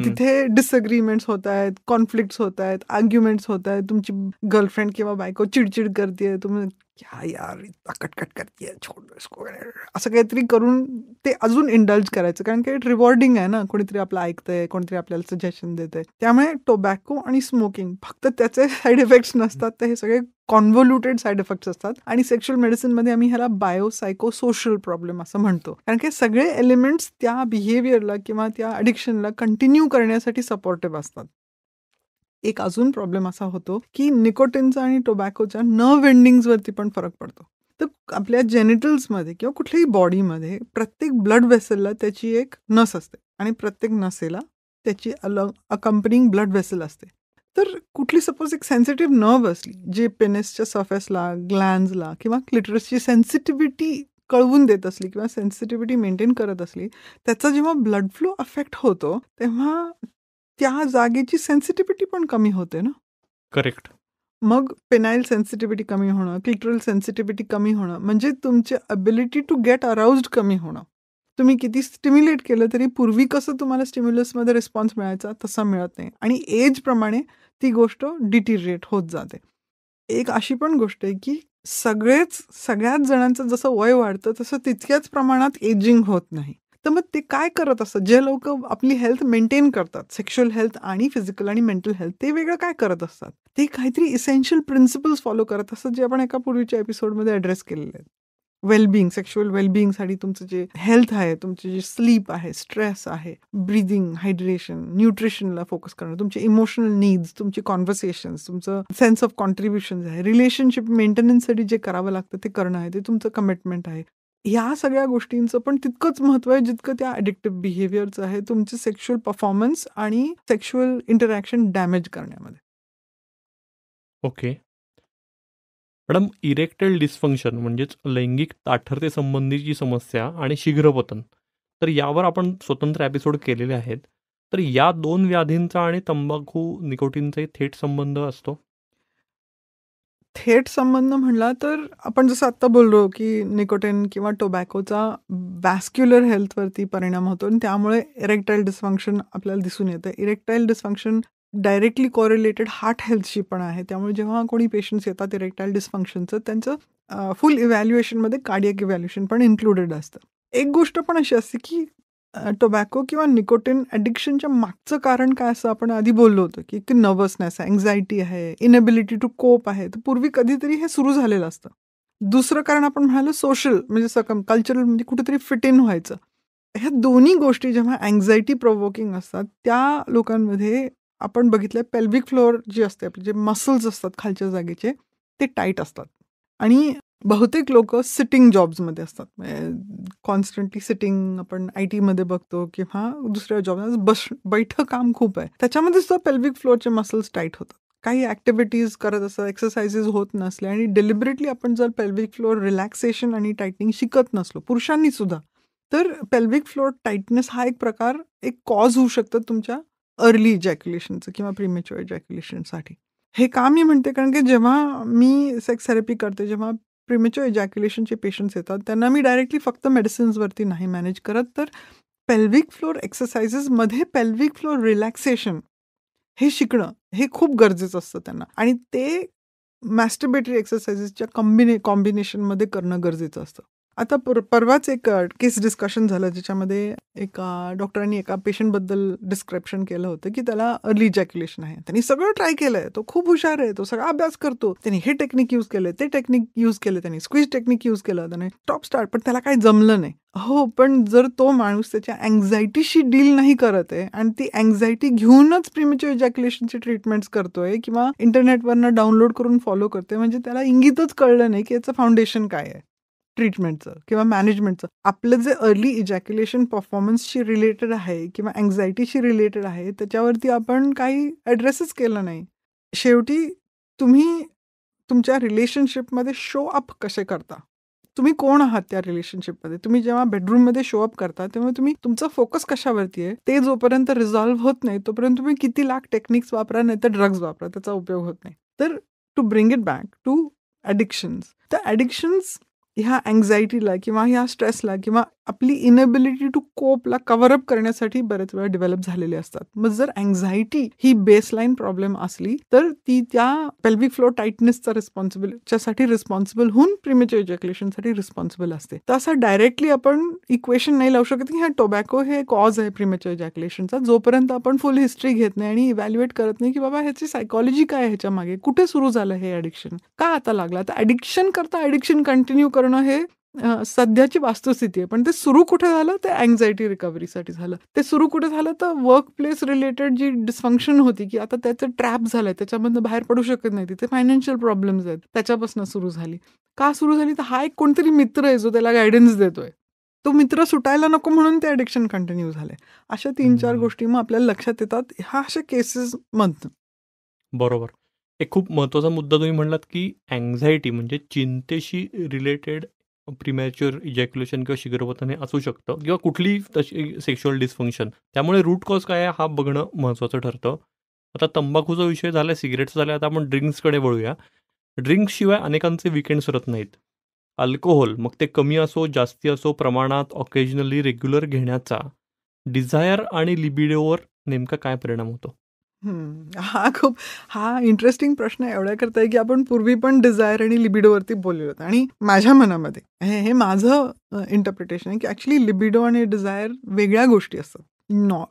तिथे डिसअग्रीमेंट्स होत आहेत कॉन्फ्लिक्ट होत आहेत आर्ग्युमेंट्स होत आहेत तुमची गर्लफ्रेंड किंवा बायको चिडचिड करते तुम्ही यार कटकट करते छोड इसको असं काहीतरी करून ते अजून इंडल्ज करायचं कारण की रिवॉर्डिंग आहे ना कोणीतरी आपलं ऐकतंय कोणीतरी आपल्याला सजेशन आहे त्यामुळे टोबॅको आणि स्मोकिंग फक्त त्याचे साईड *laughs* इफेक्ट्स नसतात तर हे सगळे कॉन्व्होल्युटेड साईड इफेक्ट्स असतात आणि सेक्शुअल मध्ये आम्ही ह्याला बायोसायको सोशल प्रॉब्लेम असं म्हणतो कारण की सगळे एलिमेंट्स त्या बिहेवियरला किंवा त्या अडिक्शनला कंटिन्यू करण्यासाठी सपोर्टिव्ह असतात एक अजून प्रॉब्लेम असा होतो की निकोटिनचा आणि टोबॅकोच्या नर्व वेंडिंग्सवरती पण फरक पडतो तर आपल्या जेनिटल्समध्ये किंवा कुठल्याही बॉडीमध्ये प्रत्येक ब्लड वेसलला त्याची एक नस असते आणि प्रत्येक नसेला त्याची अल अकंपनिंग ब्लड वेसल असते तर कुठली सपोज एक सेन्सिटिव्ह नर्व असली जे पेनिसच्या सर्फेसला ग्लॅन्सला किंवा क्लिटरसची सेन्सिटिव्हिटी कळवून देत असली किंवा सेन्सिटिव्हिटी मेंटेन करत असली त्याचा जेव्हा ब्लड फ्लो अफेक्ट होतो तेव्हा त्या जागेची सेन्सिटिव्हिटी पण कमी होते ना करेक्ट मग पेनाईल सेन्सिटिव्हिटी कमी होणं क्लिटरल सेन्सिटिव्हिटी कमी होणं म्हणजे तुमची अबिलिटी टू गेट अराउज्ड कमी होणं तुम्ही किती स्टिम्युलेट केलं तरी पूर्वी कसं तुम्हाला स्टिम्युलसमध्ये रिस्पॉन्स मिळायचा तसा मिळत नाही आणि एजप्रमाणे ती गोष्ट डिटिरिएट होत जाते एक अशी पण गोष्ट आहे की सगळेच सगळ्याच जणांचं जसं वय वाढतं तसं तितक्याच प्रमाणात एजिंग होत नाही तर मग ते काय करत असतात जे लोक आपली हेल्थ मेंटेन करतात सेक्शुअल हेल्थ आणि फिजिकल आणि मेंटल हेल्थ ते वेगळं काय करत असतात ते काहीतरी इसेन्शियल प्रिन्सिपल्स फॉलो करत असतात जे आपण एका पूर्वीच्या एपिसोडमध्ये ऍड्रेस केलेले आहेत वेलबिंग सेक्शुअल वेलबिंगसाठी तुमचं जे हेल्थ आहे तुमचे जे स्लीप आहे स्ट्रेस आहे ब्रीदिंग हायड्रेशन न्यूट्रिशनला फोकस करणं तुमचे इमोशनल नीड्स तुमचे कॉन्व्हर्सेशन तुमचं सेन्स ऑफ कॉन्ट्रीब्युशन आहे रिलेशनशिप मेंटेनन्ससाठी जे करावं लागतं ते करणं आहे ते तुमचं कमिटमेंट आहे ह्या सगळ्या गोष्टींचं पण तितकंच महत्व आहे जितकं त्या ॲडिक्टिव्ह बिहेवियरचं आहे तुमचे सेक्शुअल परफॉर्मन्स आणि सेक्शुअल इंटरॅक्शन डॅमेज करण्यामध्ये ओके मॅडम इरेक्टेल डिस्फंक्शन म्हणजेच लैंगिक ताठरते संबंधीची समस्या आणि शीघ्रपतन तर यावर आपण स्वतंत्र एपिसोड केलेले आहेत तर या दोन व्याधींचा आणि तंबाखू निकोटीनचाही थेट संबंध असतो थेट संबंध म्हणला तर आपण जसं आत्ता बोललो की निकोटेन किंवा टोबॅकोचा वॅस्क्युलर हेल्थवरती परिणाम होतो आणि त्यामुळे इरेक्टाईल डिस्फंक्शन आपल्याला दिसून येतं erectile dysfunction directly correlated heart हेल्थशी पण आहे त्यामुळे जेव्हा कोणी पेशंट्स येतात इरेक्टाईल डिस्फंक्शनचं त्यांचं फुल इव्हॅल्युएशनमध्ये कार्डियक इव्हॅल्युएशन पण इन्क्लुडेड असतं एक गोष्ट पण अशी असते की टोबॅको किंवा निकोटीन ॲडिक्शनच्या मागचं कारण काय असं आपण आधी बोललो होतो की एक नर्वसनेस आहे एन्झायटी आहे इनएबिलिटी टू कोप आहे तर पूर्वी कधीतरी हे सुरू झालेलं असतं दुसरं कारण आपण म्हणालो सोशल म्हणजे सकम कल्चरल म्हणजे कुठेतरी फिट इन व्हायचं ह्या दोन्ही गोष्टी जेव्हा अँझायटी प्रोवोकिंग असतात त्या लोकांमध्ये आपण बघितलं पेल्विक फ्लोअर जी असते आपले जे मसल्स असतात खालच्या जागेचे ते टाईट असतात आणि बहुतेक लोक सिटिंग जॉब्समध्ये असतात कॉन्स्टंटली म्हणजे सिटिंग आपण आय टीमध्ये बघतो किंवा दुसऱ्या जॉब बस बैठं काम खूप आहे त्याच्यामध्ये सुद्धा पेल्विक फ्लोअरचे मसल्स टाईट होतात काही ॲक्टिव्हिटीज करत असतात एक्सरसाइजेस होत नसले आणि डेलिबरेटली आपण जर पेल्विक फ्लोअर रिलॅक्सेशन आणि टायटनिंग शिकत नसलो पुरुषांनी सुद्धा तर पेल्विक फ्लोअर टाईटनेस हा एक प्रकार एक कॉज होऊ शकतो तुमच्या अर्ली जॅक्युलेशनचं किंवा प्रीमेच्युअर जॅक्युलेशनसाठी हे का मी म्हणते कारण की जेव्हा मी सेक्स थेरपी करते जेव्हा प्रिमेच्युअर इजॅक्युलेशनचे पेशंट्स येतात त्यांना मी डायरेक्टली फक्त मेडिसिन्सवरती नाही मॅनेज करत तर पेल्विक फ्लोर एक्सरसाइजेसमध्ये पेल्विक फ्लोर रिलॅक्सेशन हे शिकणं हे खूप गरजेचं असतं त्यांना आणि ते मॅस्टर्बेटरी एक्सरसाइजेसच्या कॉम्बिने कॉम्बिनेशनमध्ये करणं गरजेचं असतं आता पर परवाच एक केस डिस्कशन झालं ज्याच्यामध्ये एका डॉक्टरांनी एका पेशंटबद्दल डिस्क्रिप्शन केलं होतं की त्याला अर्ली जॅक्युलेशन आहे त्यांनी सगळं ट्राय केलंय तो खूप हुशार आहे तो सगळा अभ्यास करतो त्यांनी हे टेक्निक युज केले ते टेक्निक युज केले त्यांनी स्क्विज टेक्निक युज केलं त्याने टॉप स्टार्ट पण त्याला काही जमलं नाही हो पण जर तो माणूस त्याच्या अँझायटीशी डील नाही करत आहे आणि ती अँझायटी घेऊनच प्रीमेच्युअर जॅक्युलेशनची ट्रीटमेंट्स करतोय किंवा इंटरनेटवरनं डाउनलोड करून फॉलो करतोय म्हणजे त्याला इंगितच कळलं नाही की याचं फाउंडेशन काय आहे ट्रीटमेंटचं किंवा मॅनेजमेंटचं आपलं जे अर्ली इजॅक्युलेशन परफॉर्मन्सशी रिलेटेड आहे किंवा अँझायटीशी रिलेटेड आहे त्याच्यावरती आपण काही ॲड्रेसच केलं नाही शेवटी तुम्ही तुमच्या रिलेशनशिपमध्ये शो अप कसे करता तुम्ही कोण आहात त्या रिलेशनशिपमध्ये तुम्ही जेव्हा बेडरूममध्ये शो अप करता तेव्हा तुम्ही तुमचा फोकस कशावरती आहे ते जोपर्यंत रिझॉल्व्ह होत नाही तोपर्यंत तुम्ही किती लाख टेक्निक्स वापरा नाही तर ड्रग्ज वापरा त्याचा उपयोग होत नाही तर to bring it back to ॲडिक्शन्स तर ॲडिक्शन्स ह्या अँझायटीला किंवा ह्या स्ट्रेसला किंवा आपली इनएबिलिटी टू कोपला अप करण्यासाठी बरेच वेळा डेव्हलप झालेले असतात मग जर अँझायटी ही बेसलाईन प्रॉब्लेम असली तर ती त्या पेल्विक फ्लो टाईटनेसचा रिस्पॉन्सिबिलच्यासाठी रिस्पॉन्सिबल होऊन प्रिमेचर इजॅक्युलेशनसाठी रिस्पॉन्सिबल असते तर असं डायरेक्टली आपण इक्वेशन नाही लावू शकत की हा टोबॅको हे कॉज आहे प्रिमेचर इजॅक्युलेशनचा जोपर्यंत आपण फुल हिस्ट्री घेत नाही आणि इव्हॅल्युएट करत नाही की बाबा ह्याची सायकॉलॉजी काय ह्याच्या मागे कुठे सुरू झालं हे ॲडिक्शन का आता लागलं तर ॲडिक्शन करता ऍडिक्शन कंटिन्यू करणं हे सध्याची वास्तुस्थिती आहे पण ते सुरू कुठे झालं ते अँझायटी रिकव्हरीसाठी झालं ते सुरू कुठे झालं तर वर्क प्लेस रिलेटेड जी डिस्फंक्शन होती की आता त्याचं ट्रॅप झालंय त्याच्यामधनं बाहेर पडू शकत नाही तिथे फायनान्शियल प्रॉब्लेम्स आहेत त्याच्यापासून सुरू झाली का सुरू झाली तर हा एक कोणतरी मित्र आहे जो त्याला गायडन्स देतोय तो मित्र सुटायला नको म्हणून ते ॲडिक्शन कंटिन्यू झालंय अशा तीन चार गोष्टी मग आपल्याला लक्षात येतात ह्या अशा केसेस मधन बरोबर एक खूप महत्वाचा मुद्दा तुम्ही म्हणलात की अँझायटी म्हणजे चिंतेशी रिलेटेड प्रिमॅच्युअर इजॅक्युलेशन किंवा शिगरपतन हे असू शकतं किंवा कुठली तशी सेक्शुअल डिस्फंक्शन त्यामुळे रूट कॉज काय आहे हा बघणं महत्त्वाचं ठरतं आता तंबाखूचा विषय झाला सिगरेटचा झाला आता आपण ड्रिंक्सकडे वळूया ड्रिंक्सशिवाय अनेकांचे विकेंड सरत नाहीत अल्कोहोल मग ते कमी असो जास्ती असो प्रमाणात ऑकेजनली रेग्युलर घेण्याचा डिझायर आणि लिबिडोवर नेमका काय परिणाम होतो हा खूप हा इंटरेस्टिंग प्रश्न एवढ्या करताय की आपण पूर्वी पण डिझायर आणि लिबिडोवरती बोललो होतो आणि माझ्या मनामध्ये हे हे माझं इंटरप्रिटेशन आहे की ॲक्च्युली लिबिडो आणि डिझायर वेगळ्या गोष्टी असतात नॉ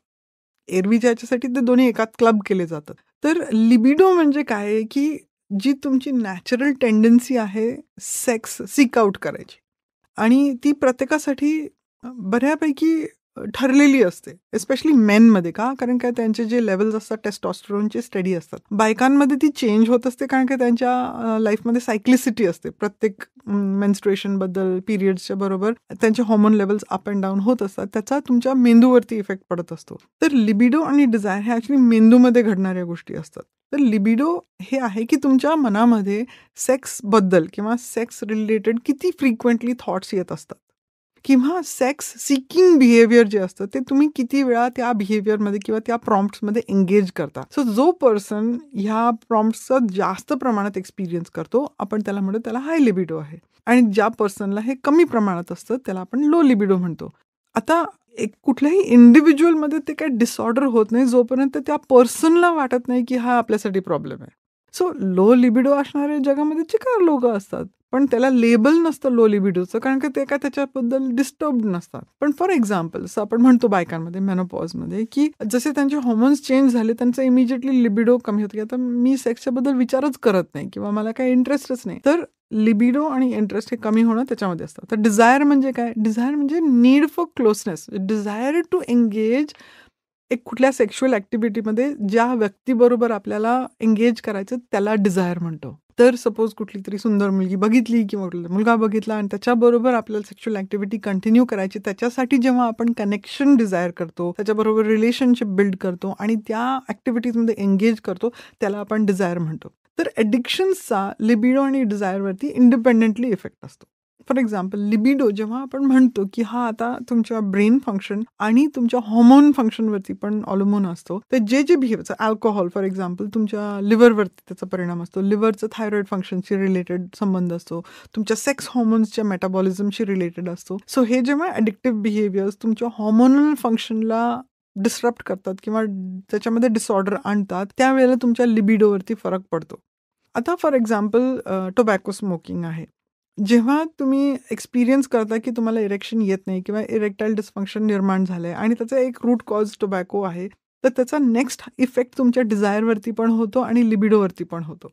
एरवीच्या ह्याच्यासाठी ते दोन्ही एकात क्लब केले जातात तर लिबिडो म्हणजे काय की जी तुमची नॅचरल टेंडन्सी आहे सेक्स सीक आउट करायची आणि ती प्रत्येकासाठी बऱ्यापैकी ठरलेली असते एस्पेशली मेनमध्ये का कारण काय त्यांचे जे लेवल्स असतात टेस्टॉस्ट्रोनचे स्टडी असतात बायकांमध्ये ती चेंज होत असते कारण काय त्यांच्या लाईफमध्ये सायक्लिसिटी असते प्रत्येक बद्दल पिरियड्सच्या बरोबर त्यांचे hormone levels up and down होत असतात त्याचा तुमच्या मेंदूवरती इफेक्ट पडत असतो तर लिबिडो आणि डिझायर ह्या ॲक्च्युली मेंदूमध्ये घडणाऱ्या गोष्टी असतात तर लिबिडो हे आहे की तुमच्या मनामध्ये सेक्सबद्दल किंवा सेक्स रिलेटेड किती फ्रिक्वेंटली थॉट्स येत असतात किंवा सेक्स सिकिंग बिहेवियर जे असतं ते तुम्ही किती वेळा त्या बिहेवियरमध्ये किंवा त्या प्रॉम्प्ट्समध्ये एंगेज करता सो जो पर्सन ह्या प्रॉम्प्टचा जास्त प्रमाणात एक्सपिरियन्स करतो आपण त्याला म्हणतो त्याला हाय लिबिडो आहे आणि ज्या पर्सनला हे कमी प्रमाणात असतं त्याला आपण लो लिबिडो म्हणतो आता एक कुठल्याही इंडिव्हिज्युअलमध्ये ते काही डिसऑर्डर होत नाही जोपर्यंत त्या पर्सनला वाटत नाही की हा आपल्यासाठी प्रॉब्लेम आहे सो लो लिबिडो असणारे जगामध्ये चिकार लोक असतात पण त्याला लेबल नसतं लो लिबिडोचं कारण की ते काय त्याच्याबद्दल डिस्टर्ब नसतात पण फॉर एक्झाम्पल आपण म्हणतो बायकांमध्ये मेनोपॉजमध्ये की जसे त्यांचे हॉर्मोन्स चेंज झाले त्यांचं इमिजिएटली लिबिडो कमी होतं की आता मी सेक्सच्या बद्दल विचारच करत नाही किंवा मला काही इंटरेस्टच नाही तर लिबिडो आणि इंटरेस्ट हे कमी होणं त्याच्यामध्ये असतं तर डिझायर म्हणजे काय डिझायर म्हणजे need for closeness desire to engage एक कुठल्या सेक्शुअल ऍक्टिव्हिटीमध्ये ज्या व्यक्तीबरोबर आपल्याला एंगेज करायचं त्याला डिझायर म्हणतो तर सपोज कुठली तरी सुंदर मुलगी बघितली किंवा मुलगा बघितला आणि त्याच्याबरोबर आपल्याला सेक्शुअल ऍक्टिव्हिटी कंटिन्यू करायची त्याच्यासाठी जेव्हा आपण कनेक्शन डिझायर करतो त्याच्याबरोबर रिलेशनशिप बिल्ड करतो आणि त्या ॲक्टिव्हिटीजमध्ये एंगेज करतो त्याला आपण डिझायर म्हणतो तर ॲडिक्शन्सचा लिबिडो आणि डिझायरवरती इंडिपेंडेंटली इफेक्ट असतो फॉर एक्झाम्पल लिबिडो जेव्हा आपण म्हणतो की हा आता तुमच्या ब्रेन फंक्शन आणि तुमच्या हॉर्मोन फंक्शनवरती पण अवलंबून असतो तर जे जे बिहेव्ह अल्कोहोल फॉर एक्झाम्पल तुमच्या लिव्हरवरती त्याचा परिणाम असतो लिव्हरचं थायरॉइड फंक्शनशी रिलेटेड संबंध असतो तुमच्या सेक्स हॉर्मोन्सच्या मेटाबॉलिझमशी रिलेटेड असतो सो हे जेव्हा ॲडिक्टिव्ह बिहेवियर्स तुमच्या हॉर्मोनल फंक्शनला डिस्टर्ब करतात किंवा त्याच्यामध्ये डिसऑर्डर आणतात त्यावेळेला तुमच्या लिबिडोवरती फरक पडतो आता फॉर एक्झाम्पल टोबॅको स्मोकिंग आहे जेव्हा तुम्ही एक्सपिरियन्स करता की तुम्हाला इरेक्शन येत नाही किंवा इरेक्टाईल डिस्फंक्शन निर्माण झालं आहे आणि त्याचा एक रूट कॉज टोबॅको आहे तर त्याचा नेक्स्ट इफेक्ट तुमच्या डिझायरवरती पण होतो आणि लिबिडोवरती पण होतो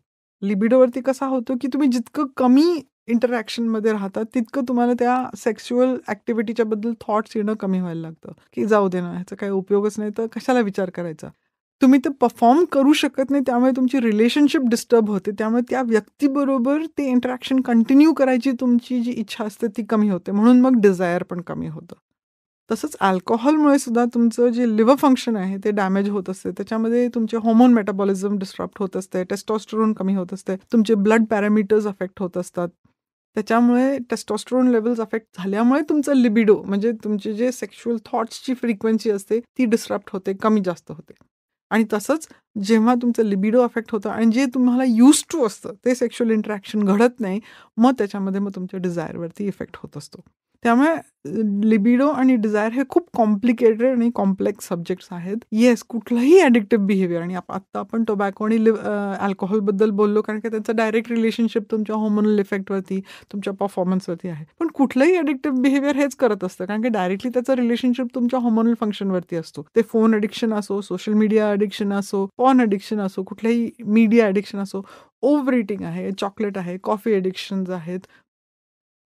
लिबिडोवरती कसा होतो की तुम्ही जितकं कमी इंटरॅक्शनमध्ये राहतात तितकं तुम्हाला त्या सेक्स्युअल ॲक्टिव्हिटीच्याबद्दल थॉट्स येणं कमी व्हायला लागतं की जाऊ दे ना ह्याचा काही उपयोगच नाही तर कशाला विचार करायचा तुम्ही ते परफॉर्म करू शकत नाही त्यामुळे तुमची रिलेशनशिप डिस्टर्ब होते त्यामुळे त्या व्यक्तीबरोबर ते इंटरॅक्शन कंटिन्यू करायची तुमची जी इच्छा असते ती कमी होते म्हणून मग डिझायर पण कमी होतं तसंच अल्कोहोलमुळे सुद्धा तुमचं जे लिव्हर फंक्शन आहे ते डॅमेज होत असते त्याच्यामध्ये तुमचे हॉर्मोन मेटाबॉलिझम डिस्टर्ब होत असते टेस्टॉस्ट्रोन कमी होत असते तुमचे ब्लड पॅरामीटर्स अफेक्ट होत असतात त्याच्यामुळे टेस्टॉस्ट्रोन लेवल्स अफेक्ट झाल्यामुळे तुमचं लिबिडो म्हणजे तुमचे जे सेक्शुअल थॉट्सची फ्रिक्वेन्सी असते ती डिस्टर्ब होते कमी जास्त होते आणि तसंच जेव्हा तुमचं लिबिडो अफेक्ट होतं आणि जे तुम्हाला यूज टू असतं ते सेक्शुअल इंटरॅक्शन घडत नाही मग त्याच्यामध्ये मग तुमच्या डिझायरवरती इफेक्ट होत असतो त्यामुळे लिबिडो आणि डिझायर हे खूप कॉम्प्लिकेटेड आणि कॉम्प्लेक्स सब्जेक्ट्स आहेत येस कुठलंही ॲडिक्टिव्ह बिहेवियर आणि आता आपण टोबॅको आणि बद्दल बोललो कारण की त्यांचा डायरेक्ट रिलेशनशिप तुमच्या इफेक्ट इफेक्टवरती तुमच्या परफॉर्मन्सवरती आहे पण कुठलंही ॲडिक्टिव्ह बिहेवियर हेच करत असतं कारण की डायरेक्टली त्याचा रिलेशनशिप तुमच्या होमोनल फंक्शनवरती असतो ते फोन अडिक्शन असो सोशल मीडिया अडिक्शन असो पॉन अडिक्शन असो कुठलंही मीडिया अडिक्शन असो ओव्हर इटिंग आहे चॉकलेट आहे कॉफी एडिक्शन आहेत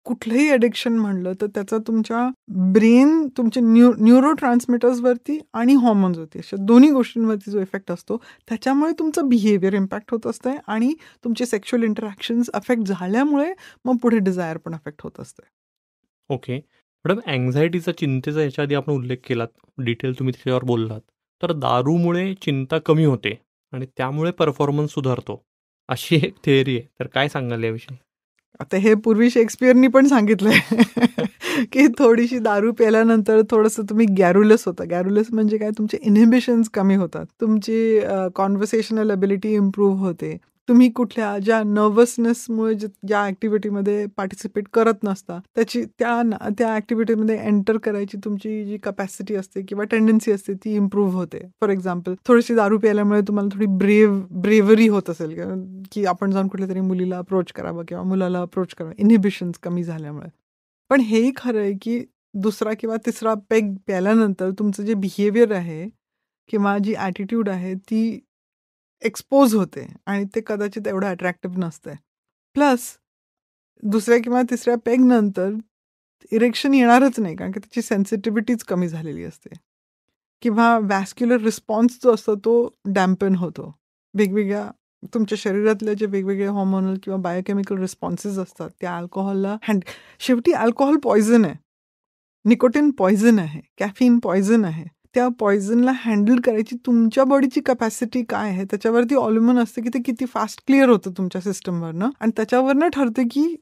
कुठलंही ॲडिक्शन म्हणलं तर त्याचा तुमच्या ब्रेन तुमच्या न्यू न्यूरो ट्रान्समिटर्सवरती आणि हॉर्मोन्सवरती अशा दोन्ही गोष्टींवरती जो इफेक्ट असतो त्याच्यामुळे तुमचं बिहेवियर इम्पॅक्ट होत असतं आहे आणि तुमचे सेक्शुअल इंटरॅक्शन्स अफेक्ट झाल्यामुळे मग पुढे डिझायर पण अफेक्ट होत असतं ओके मॅडम अँझायटीचा चिंतेचा याच्या आधी आपण उल्लेख केलात डिटेल तुम्ही त्याच्यावर बोललात तर दारूमुळे चिंता कमी होते आणि त्यामुळे परफॉर्मन्स सुधारतो अशी एक थिअरी आहे तर काय सांगाल याविषयी आता हे पूर्वी शेक्सपियरनी पण सांगितलंय *laughs* की थोडीशी दारू प्याल्यानंतर थोडंसं तुम्ही गॅरुलस होता गॅरुलस म्हणजे काय तुमचे इनहिबिशन्स कमी होतात तुमची कॉन्व्हर्सेशनल अबिलिटी इम्प्रूव्ह होते तुम्ही कुठल्या ज्या नर्वसनेसमुळे ज्या ॲक्टिव्हिटीमध्ये पार्टिसिपेट करत नसता त्याची त्या त्या ॲक्टिव्हिटीमध्ये एंटर करायची तुमची जी कपॅसिटी असते किंवा टेंडन्सी असते ती इम्प्रूव्ह होते फॉर एक्झाम्पल थोडीशी दारू प्यायल्यामुळे तुम्हाला थोडी ब्रेव ब्रेव्हरी होत असेल की आपण जाऊन कुठल्या तरी मुलीला अप्रोच करावं किंवा मुलाला अप्रोच करावं इनहिबिशन्स कमी झाल्यामुळे पण हेही खरं आहे की दुसरा किंवा तिसरा पेग प्यायल्यानंतर तुमचं जे बिहेवियर आहे किंवा जी ॲटिट्यूड आहे ती एक्सपोज होते आणि ते कदाचित एवढं अट्रॅक्टिव्ह नसतंय प्लस दुसऱ्या किंवा तिसऱ्या पेगनंतर इरेक्शन येणारच नाही कारण की त्याची सेन्सिटिव्हिटीच कमी झालेली असते किंवा वॅस्क्युलर रिस्पॉन्स जो असतो तो डॅम्पन होतो वेगवेगळ्या तुमच्या शरीरातले जे वेगवेगळे हॉर्मोनल किंवा बायोकेमिकल रिस्पॉन्सेस असतात त्या अल्कोहोलला हँड शेवटी अल्कोहोल पॉयझन आहे निकोटीन पॉयझन आहे कॅफिन पॉयझन आहे त्या पॉइझनला हँडल करायची तुमच्या बॉडीची कपॅसिटी काय आहे त्याच्यावरती ऑलमन असते की ते किती फास्ट क्लिअर होतं तुमच्या सिस्टमवरनं आणि त्याच्यावरनं ठरतं की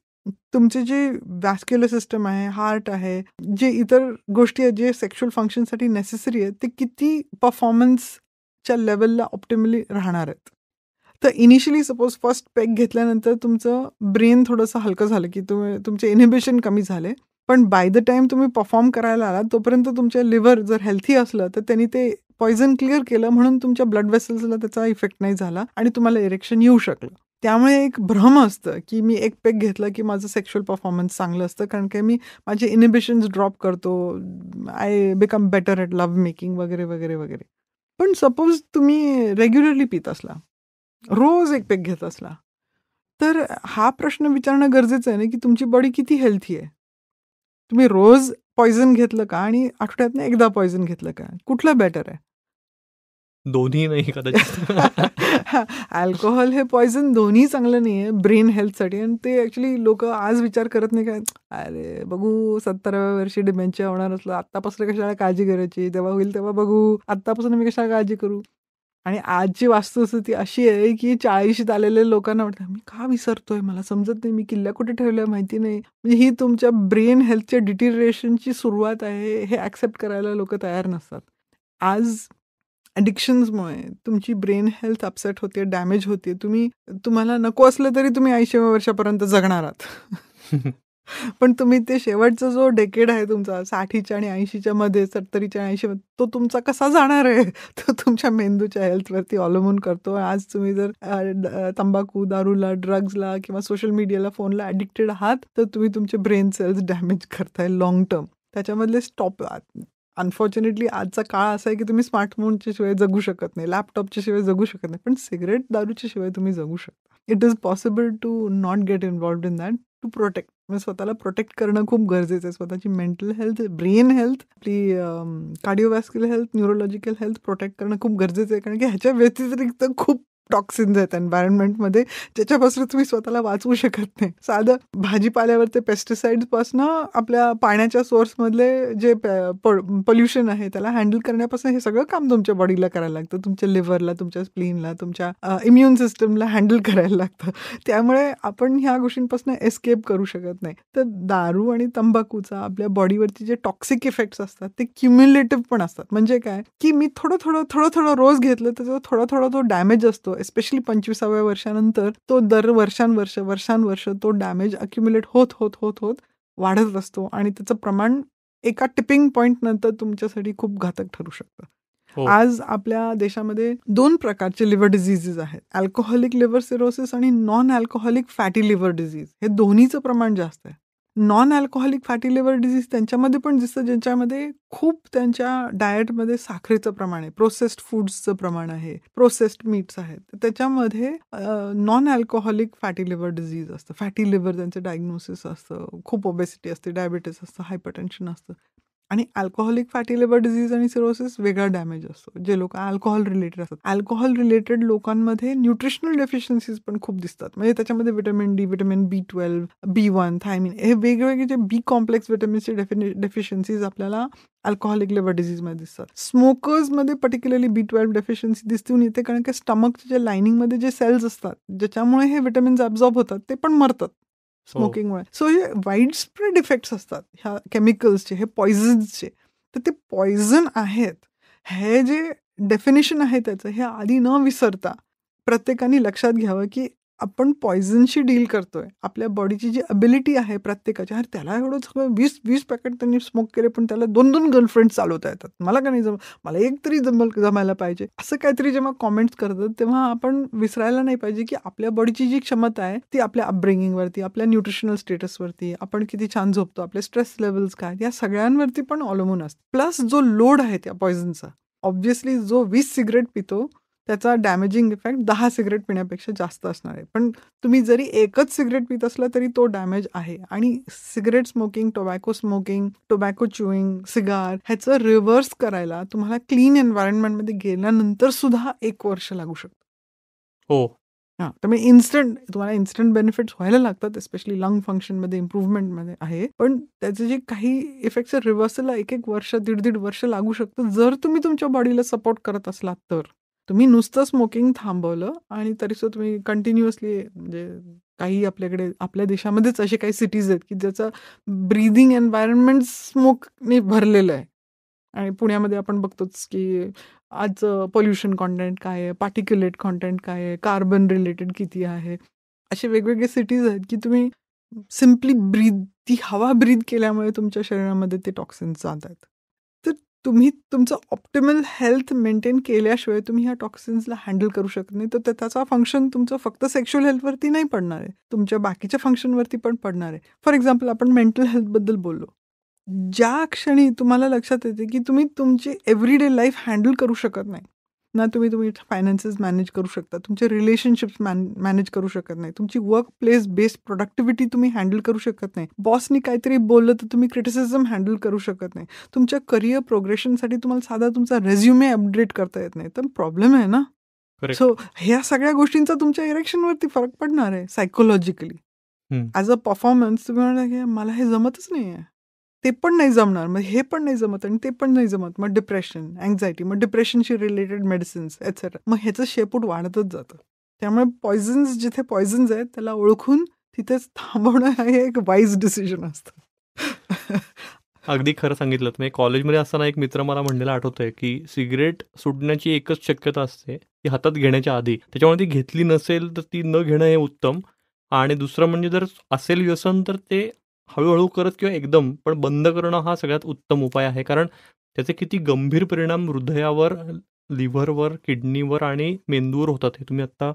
तुमचे जे वॅस्क्युलर सिस्टम आहे हार्ट आहे जे इतर गोष्टी आहेत जे सेक्शुअल फंक्शनसाठी नेसेसरी आहेत ते किती परफॉर्मन्सच्या लेवलला ऑप्टिमली राहणार आहेत तर इनिशियली सपोज फर्स्ट पॅक घेतल्यानंतर तुमचं ब्रेन थोडंसं हलकं झालं की तुम्ही तुमचे इनहिबिशन कमी झाले पण बाय द टाइम तुम्ही परफॉर्म करायला आला तोपर्यंत तुमच्या लिव्हर जर हेल्थी असलं तर त्यांनी ते पॉइझन क्लिअर केलं म्हणून तुमच्या ब्लड वेसल्सला त्याचा इफेक्ट नाही झाला आणि तुम्हाला इरेक्शन येऊ शकलं त्यामुळे एक भ्रम असतं की मी एक पेक घेतलं की माझं सेक्शुअल परफॉर्मन्स चांगलं असतं कारण की मी माझे इनिबिशन्स ड्रॉप करतो I become better at love making वगैरे वगैरे वगैरे पण सपोज तुम्ही रेग्युलरली पित असला रोज एक पेक घेत असला तर हा प्रश्न विचारणं गरजेचं आहे ना की तुमची बॉडी किती हेल्थी आहे तुम्ही रोज पॉइझन घेतलं का आणि नाही एकदा पॉइझन घेतलं का कुठलं बेटर आहे दोन्ही नाही कदाचित अल्कोहोल *laughs* हे पॉइझन दोन्ही चांगलं नाही आहे ब्रेन हेल्थसाठी आणि ते ऍक्च्युली लोक आज विचार करत नाही काय अरे बघू सत्तराव्या वर्षी डिमेन्शिया होणार असलं आत्तापासून कशाला काळजी करायची तेव्हा होईल तेव्हा बघू आत्तापासून मी कशाला काळजी करू आणि आजची वास्तुस्थिती अशी आहे की चाळीशीत आलेल्या लोकांना वाटतं मी का विसरतोय मला समजत नाही मी किल्ल्या कुठे ठेवल्या माहिती नाही म्हणजे ही तुमच्या ब्रेन हेल्थच्या डिटिरेशनची सुरुवात आहे हे ॲक्सेप्ट करायला लोक तयार नसतात आज ॲडिक्शन्समुळे तुमची ब्रेन हेल्थ अपसेट होते डॅमेज होते तुम्ही तुम्हाला नको असलं तरी तुम्ही ऐंशी वर्षापर्यंत जगणार आहात *laughs* पण तुम्ही ते शेवटचा जो डेकेड आहे तुमचा साठीच्या आणि ऐंशीच्या मध्ये सत्तरीच्या ऐंशी तो तुमचा कसा जाणार आहे *laughs* तो तुमच्या मेंदूच्या हेल्थवरती अवलंबून करतो आज तुम्ही जर तंबाखू दारूला ड्रग्जला किंवा सोशल मीडियाला फोनला ॲडिक्टेड आहात तर तुम्ही तुमचे ब्रेन सेल्स डॅमेज करताय लॉंग टर्म त्याच्यामधले स्टॉप अनफॉर्च्युनेटली आजचा काळ असा आहे की तुम्ही स्मार्टफोनच्या शिवाय जगू शकत नाही लॅपटॉपच्या शिवाय जगू शकत नाही पण सिगरेट दारूच्या शिवाय तुम्ही जगू शकता it is possible to not get involved in that to protect म्हणजे स्वतःला प्रोटेक्ट करणं खूप गरजेचं आहे स्वतःची मेंटल हेल्थ ब्रेन हेल्थ आपली cardiovascular health neurological health protect करणं खूप गरजेचं आहे कारण की ह्याच्या व्यतिरिक्त खूप टॉक्सिन्स आहेत एन्व्हायरमेंटमध्ये ज्याच्यापासून तुम्ही स्वतःला वाचवू शकत नाही साधं भाजीपाल्यावर ते पेस्टिसाईड्सपासून आपल्या पाण्याच्या सोर्स मधले जे पोल्युशन आहे त्याला हँडल करण्यापासून हे सगळं काम तुमच्या बॉडीला करायला लागतं तुमच्या लिव्हरला तुमच्या स्प्लीनला तुमच्या इम्युन सिस्टमला हँडल करायला लागतं त्यामुळे आपण ह्या गोष्टींपासून एस्केप करू शकत नाही तर दारू आणि तंबाखूचा आपल्या बॉडीवरती जे टॉक्सिक इफेक्ट्स असतात ते क्युम्युलेटिव्ह पण असतात म्हणजे काय की मी थोडं थोडं थोडं थोडं रोज घेतलं तर थोडा थोडा तो डॅमेज असतो असतो एस्पेशली पंचवीसाव्या वर्षानंतर तो दर वर्षांवर्ष वर्षांवर्ष तो डॅमेज अक्युम्युलेट होत होत होत होत वाढत असतो आणि त्याचं प्रमाण एका टिपिंग पॉईंट नंतर तुमच्यासाठी खूप घातक ठरू शकतं हो. आज आपल्या देशामध्ये दोन प्रकारचे लिव्हर डिझिजेस आहेत अल्कोहोलिक लिव्हर सिरोसिस आणि non alcoholic fatty liver disease हे दोन्हीचं प्रमाण जास्त आहे non alcoholic fatty liver disease त्यांच्यामध्ये पण दिसतं ज्यांच्यामध्ये खूप त्यांच्या डाएटमध्ये साखरेचं प्रमाण आहे प्रोसेस्ड फूड्सचं प्रमाण आहे प्रोसेस्ड मीट्स आहेत त्याच्यामध्ये non alcoholic fatty liver disease असतं फॅटी लिव्हर त्यांचं डायग्नोसिस असतं खूप ओबेसिटी असते डायबिटीस असतं हायपरटेन्शन असतं आणि अल्कोहोलिक फॅटी लिव्हर डिझीज आणि सिरोसिस वेगळा डॅमेज असतो जे लोक अल्कोहोल रिलेटेड असतात अल्कोहोल रिलेटेड लोकांमध्ये न्यूट्रिशनल डेफिशियन्सीज पण खूप दिसतात म्हणजे त्याच्यामध्ये vitamin D vitamin B twelve B one thiamine हे वेगवेगळे जे बी कॉम्प्लेक्स विटामिन्स चे डेफिशियन्सीज आपल्याला अल्कोहोलिक लिव्हर डिझीजमध्ये दिसतात स्मोकर्समध्ये पर्टिक्युलरली बी ट्वेल्व डेफिशियन्सी दिसून येते कारण की स्टमकच्या लाईनिंगमध्ये जे सेल्स असतात ज्याच्यामुळे हे विटॅमिन्स ऍब्झॉर्ब होतात ते पण मरतात हो. स्मोकिंगमुळे सो हे वाईड स्प्रेड इफेक्ट्स असतात ह्या केमिकल्सचे हे पॉयझनचे तर ते पॉयझन आहेत हे जे डेफिनेशन आहे त्याचं हे आधी न विसरता प्रत्येकाने लक्षात घ्यावं की आपण पॉइझनशी डील करतोय आपल्या बॉडीची जी अबिलिटी आहे प्रत्येकाची अरे त्याला एवढं सगळं वीस वीस पॅकेट त्यांनी स्मोक केले पण त्याला दोन दोन गर्लफ्रेंड चालवता येतात मला का नाही जम मला एक तरी जमल जमायला पाहिजे असं काहीतरी जेव्हा कॉमेंट्स करतात तेव्हा आपण विसरायला नाही पाहिजे की आपल्या बॉडीची जी क्षमता आहे ती आपल्या अपब्रिंगिंगवरती आपल्या न्यूट्रिशनल स्टेटसवरती आपण किती छान झोपतो आपले स्ट्रेस लेवल्स काय या सगळ्यांवरती पण अवलंबून असतं प्लस जो लोड आहे त्या पॉयझनचा ऑब्व्हियसली जो वीस सिगरेट पितो त्याचा डॅमेजिंग इफेक्ट दहा सिगरेट पिण्यापेक्षा जास्त असणार आहे पण तुम्ही जरी एकच सिगरेट पित असला तरी तो डॅमेज आहे आणि cigarette smoking tobacco smoking tobacco chewing cigar ह्याचं रिव्हर्स करायला तुम्हाला क्लीन एन्व्हायरमेंटमध्ये गेल्यानंतर सुद्धा एक वर्ष लागू शकतं हो हां मी इन्स्टंट तुम्हाला इन्स्टंट बेनिफिट्स व्हायला लागतात स्पेशली लंग फंक्शनमध्ये मध्ये आहे पण त्याचे जे काही इफेक्ट्स रिव्हर्सल एक एक वर्ष दीड दीड वर्ष लागू शकतं जर तुम्ही तुमच्या बॉडीला सपोर्ट करत असलात तर तुम्ही नुसतं स्मोकिंग थांबवलं आणि तरीसुद्धा तुम्ही कंटिन्युअसली म्हणजे काही आपल्याकडे आपल्या देशामध्येच असे काही सिटीज आहेत की ज्याचं ब्रीदिंग एन्व्हायरमेंट स्मोकने भरलेलं आहे आणि पुण्यामध्ये आपण बघतोच की आज पोल्युशन कॉन्टेंट काय आहे पार्टिक्युलेट कॉन्टेंट काय आहे कार्बन रिलेटेड किती आहे असे वेगवेगळे सिटीज आहेत की तुम्ही सिम्पली ब्रीद ती हवा ब्रीद केल्यामुळे तुमच्या शरीरामध्ये ते टॉक्सिन्स जात आहेत तुम्ही तुमचं ऑप्टिमल हेल्थ मेंटेन केल्याशिवाय तुम्ही ह्या टॉक्सिन्सला हँडल करू शकत नाही तर त्याचा फंक्शन तुमचं फक्त सेक्शुअल हेल्थवरती नाही पडणार आहे तुमच्या बाकीच्या फंक्शनवरती पण पडणार आहे फॉर एक्झाम्पल आपण मेंटल हेल्थबद्दल बोललो ज्या क्षणी तुम्हाला लक्षात येते की तुम्ही तुमची एव्हरीडे लाईफ हँडल करू शकत नाही ना तुम्ही तुम्ही फायनान्सेस मॅनेज करू शकता तुमचे रिलेशनशिप्स मॅनेज करू शकत नाही तुमची वर्क प्लेस बेस्ड प्रोडक्टिव्हिटी तुम्ही हँडल करू शकत नाही बॉसनी काहीतरी बोललं तर तुम्ही क्रिटिसिझम हँडल करू शकत नाही तुमच्या करिअर प्रोग्रेशनसाठी तुम्हाला साधा तुमचा रेझ्युमे अपडेट करता येत नाही तर प्रॉब्लेम आहे ना सो ह्या सगळ्या गोष्टींचा तुमच्या इरेक्शनवरती फरक पडणार आहे सायकोलॉजिकली ॲज अ परफॉर्मन्स तुम्ही म्हणा मला हे जमतच नाही आहे ते पण नाही जमणार मग हे पण नाही जमत आणि ते पण नाही जमत मग डिप्रेशन अँझायटी मग डिप्रेशनशी रिलेटेड मेडिसिन्स एक्सेट्रा मग ह्याचं शेपूट वाढतच जातं त्यामुळे पॉयझन्स जिथे पॉयझन्स आहेत त्याला ओळखून तिथेच थांबवणं हे एक वाईज डिसिजन असतं अगदी खरं सांगितलं तुम्ही कॉलेजमध्ये असताना एक मित्र मला म्हणलेला आठवतोय की सिगरेट सुटण्याची एकच शक्यता असते ती हातात घेण्याच्या आधी त्याच्यामुळे ती घेतली नसेल तर ती न घेणं हे उत्तम आणि दुसरं म्हणजे जर असेल व्यसन तर ते हळूहळू करत किंवा एकदम पण बंद करणं हा सगळ्यात उत्तम उपाय आहे कारण त्याचे किती गंभीर परिणाम हृदयावर लिव्हरवर किडनीवर आणि मेंदूवर होतात हे तुम्ही आता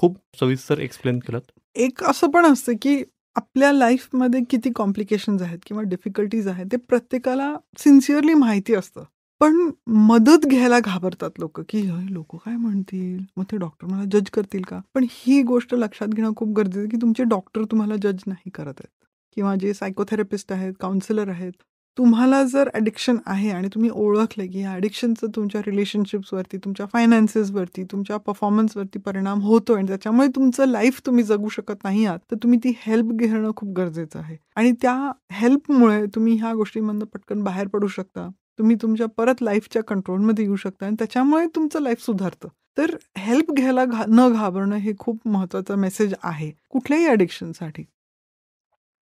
खूप सविस्तर एक्सप्लेन केलं एक असं पण असतं की आपल्या लाईफमध्ये किती कॉम्प्लिकेशन्स आहेत किंवा डिफिकल्टीज आहेत ते प्रत्येकाला सिन्सिअरली माहिती असतं पण मदत घ्यायला घाबरतात लोक की लोक काय म्हणतील मग ते डॉक्टर मला जज करतील का पण ही गोष्ट लक्षात घेणं खूप गरजेचं की तुमचे डॉक्टर तुम्हाला जज नाही करत आहेत किंवा जे सायकोथेरपिस्ट आहेत काउन्सिलर आहेत तुम्हाला जर ॲडिक्शन आहे आणि तुम्ही ओळखले की ह्या ॲडिक्शनचं तुमच्या रिलेशनशिप्सवरती तुमच्या फायनान्सेसवरती तुमच्या परफॉर्मन्सवरती परिणाम होतो आणि त्याच्यामुळे तुमचं लाईफ तुम्ही जगू शकत नाही आहात तर तुम्ही ती हेल्प घेणं खूप गरजेचं आहे आणि त्या हेल्पमुळे तुम्ही ह्या गोष्टीमधनं पटकन बाहेर पडू शकता तुम्ही तुमच्या परत लाईफच्या कंट्रोलमध्ये येऊ शकता आणि त्याच्यामुळे तुमचं लाईफ सुधारतं तर हेल्प घ्यायला घा न घाबरणं हे खूप महत्वाचा मेसेज आहे कुठल्याही ॲडिक्शनसाठी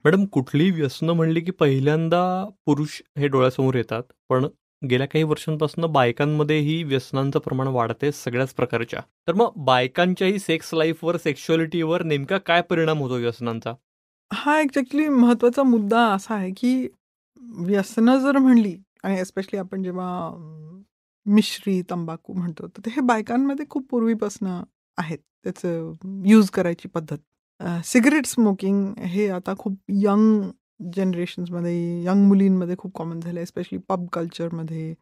मॅडम कुठलीही व्यसनं म्हणली की पहिल्यांदा पुरुष हे डोळ्यासमोर येतात पण गेल्या काही वर्षांपासून बायकांमध्ये ही व्यसनांचं प्रमाण वाढते सगळ्याच प्रकारच्या तर मग बायकांच्याही सेक्स लाईफवर सेक्शुअलिटीवर नेमका काय परिणाम होतो व्यसनांचा हा एक्झॅक्टली महत्त्वाचा मुद्दा असा आहे की व्यसनं जर म्हणली आणि एस्पेशली आपण जेव्हा मिश्री तंबाखू म्हणतो तर ते हे बायकांमध्ये खूप पूर्वीपासनं आहेत त्याचं यूज करायची पद्धत सिगरेट स्मोकिंग हे आता खूप यंग जनरेशन्समध्ये यंग मुलींमध्ये खूप कॉमन झालं आहे स्पेशली पब कल्चरमध्ये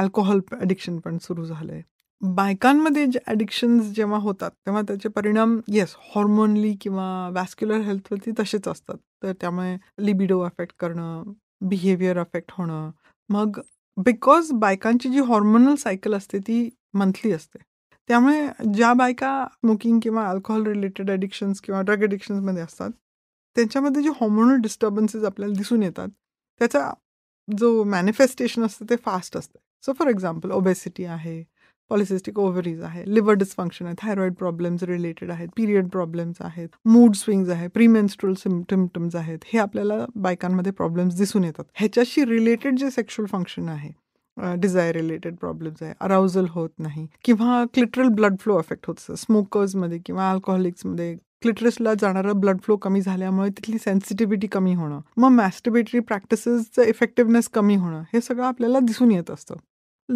अल्कोहोल ॲडिक्शन पण सुरू झालं आहे बायकांमध्ये जे ॲडिक्शन्स जेव्हा होतात तेव्हा त्याचे परिणाम येस हॉर्मोनली किंवा वॅस्क्युलर हेल्थवरती तसेच असतात तर त्यामुळे लिबिडो अफेक्ट करणं बिहेवियर अफेक्ट होणं मग बिकॉज बायकांची जी हॉर्मोनल सायकल असते ती मंथली असते त्यामुळे ज्या बायका स्मोकिंग किंवा अल्कोहोल रिलेटेड ॲडिक्शन्स किंवा ड्रग ॲडिक्शन्समध्ये असतात त्यांच्यामध्ये जे हॉर्मोनल डिस्टर्बन्सेस आपल्याला दिसून येतात त्याचा जो मॅनिफेस्टेशन असतं ते फास्ट असतं सो फॉर एक्झाम्पल ओबेसिटी आहे पॉलिसिस्टिक ओव्हरीज आहे लिव्हर डिस्फंक्शन आहे थायरॉइड प्रॉब्लेम्स रिलेटेड आहेत पिरियड प्रॉब्लेम्स आहेत मूड स्विंग्स आहे सिम सिमटम्स आहेत हे आपल्याला बायकांमध्ये प्रॉब्लेम्स दिसून येतात ह्याच्याशी रिलेटेड जे सेक्शुअल फंक्शन आहे डिझायर रिलेटेड प्रॉब्लेम्स आहे अराउजल होत नाही किंवा क्लिटरल ब्लड फ्लो अफेक्ट होत असतं स्मोकर्समध्ये किंवा अल्कोहोलिक्समध्ये क्लिटरसला जाणारा ब्लड फ्लो कमी झाल्यामुळे तिथली सेन्सिटिव्हिटी कमी होणं मग मॅस्टिबेटरी प्रॅक्टिसेसचं इफेक्टिव्हनेस कमी होणं हे सगळं आपल्याला दिसून येत असतं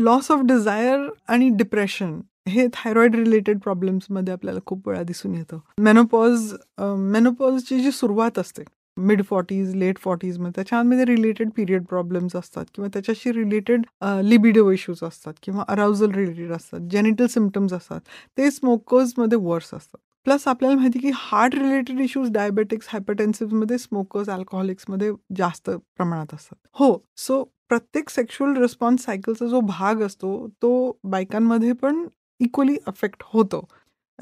लॉस ऑफ डिझायर आणि डिप्रेशन हे थायरॉइड रिलेटेड प्रॉब्लेम्समध्ये आपल्याला खूप वेळा दिसून येतं मेनोपॉज मेनोपॉजची जी सुरुवात असते मिड फॉर्टीज लेट फॉर्टीजमध्ये त्याच्यामध्ये रिलेटेड पिरियड प्रॉब्लेम्स असतात किंवा त्याच्याशी रिलेटेड लिबिडो इश्यूज असतात किंवा अराउजल रिलेटेड असतात जेनिटल सिमटम्स असतात ते स्मोकर्समध्ये वर्स असतात प्लस आपल्याला माहिती की हार्ट रिलेटेड इश्यूज डायबेटिक्स हायपरटेन्सिव्हमध्ये स्मोकर्स अल्कोहोलिक्समध्ये जास्त प्रमाणात असतात हो सो प्रत्येक सेक्शुअल रिस्पॉन्स सायकलचा जो भाग असतो तो बायकांमध्ये पण इक्वली अफेक्ट होतो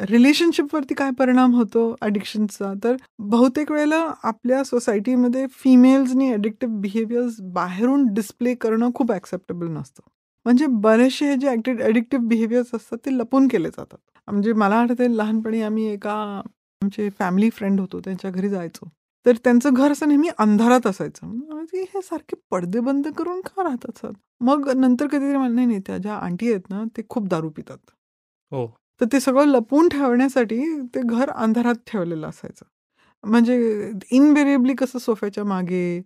रिलेशनशिपवरती काय परिणाम होतो एडिक्शनचा तर बहुतेक वेळेला आपल्या सोसायटीमध्ये फिमेल्सनी ॲडिक्टिव्ह बिहेवियर्स बाहेरून डिस्प्ले करणं खूप ॲक्सेप्टेबल नसतं म्हणजे बरेचसे हे जे ऍक्टिव एडिक्टिव बिहेवियर्स असतात ते लपून केले जातात म्हणजे मला आठवते लहानपणी आम्ही एका आमचे फॅमिली फ्रेंड होतो त्यांच्या घरी जायचो तर त्यांचं घर असं नेहमी अंधारात असायचं हे सारखे पडदे बंद करून का राहतात सर मग नंतर कधीतरी मला नाही त्या ज्या आंटी आहेत ना ते खूप दारू पितात हो तर ते सगळं लपवून ठेवण्यासाठी ते घर अंधारात ठेवलेलं असायचं म्हणजे इनवेरिएबली कसं सोफ्याच्या मागे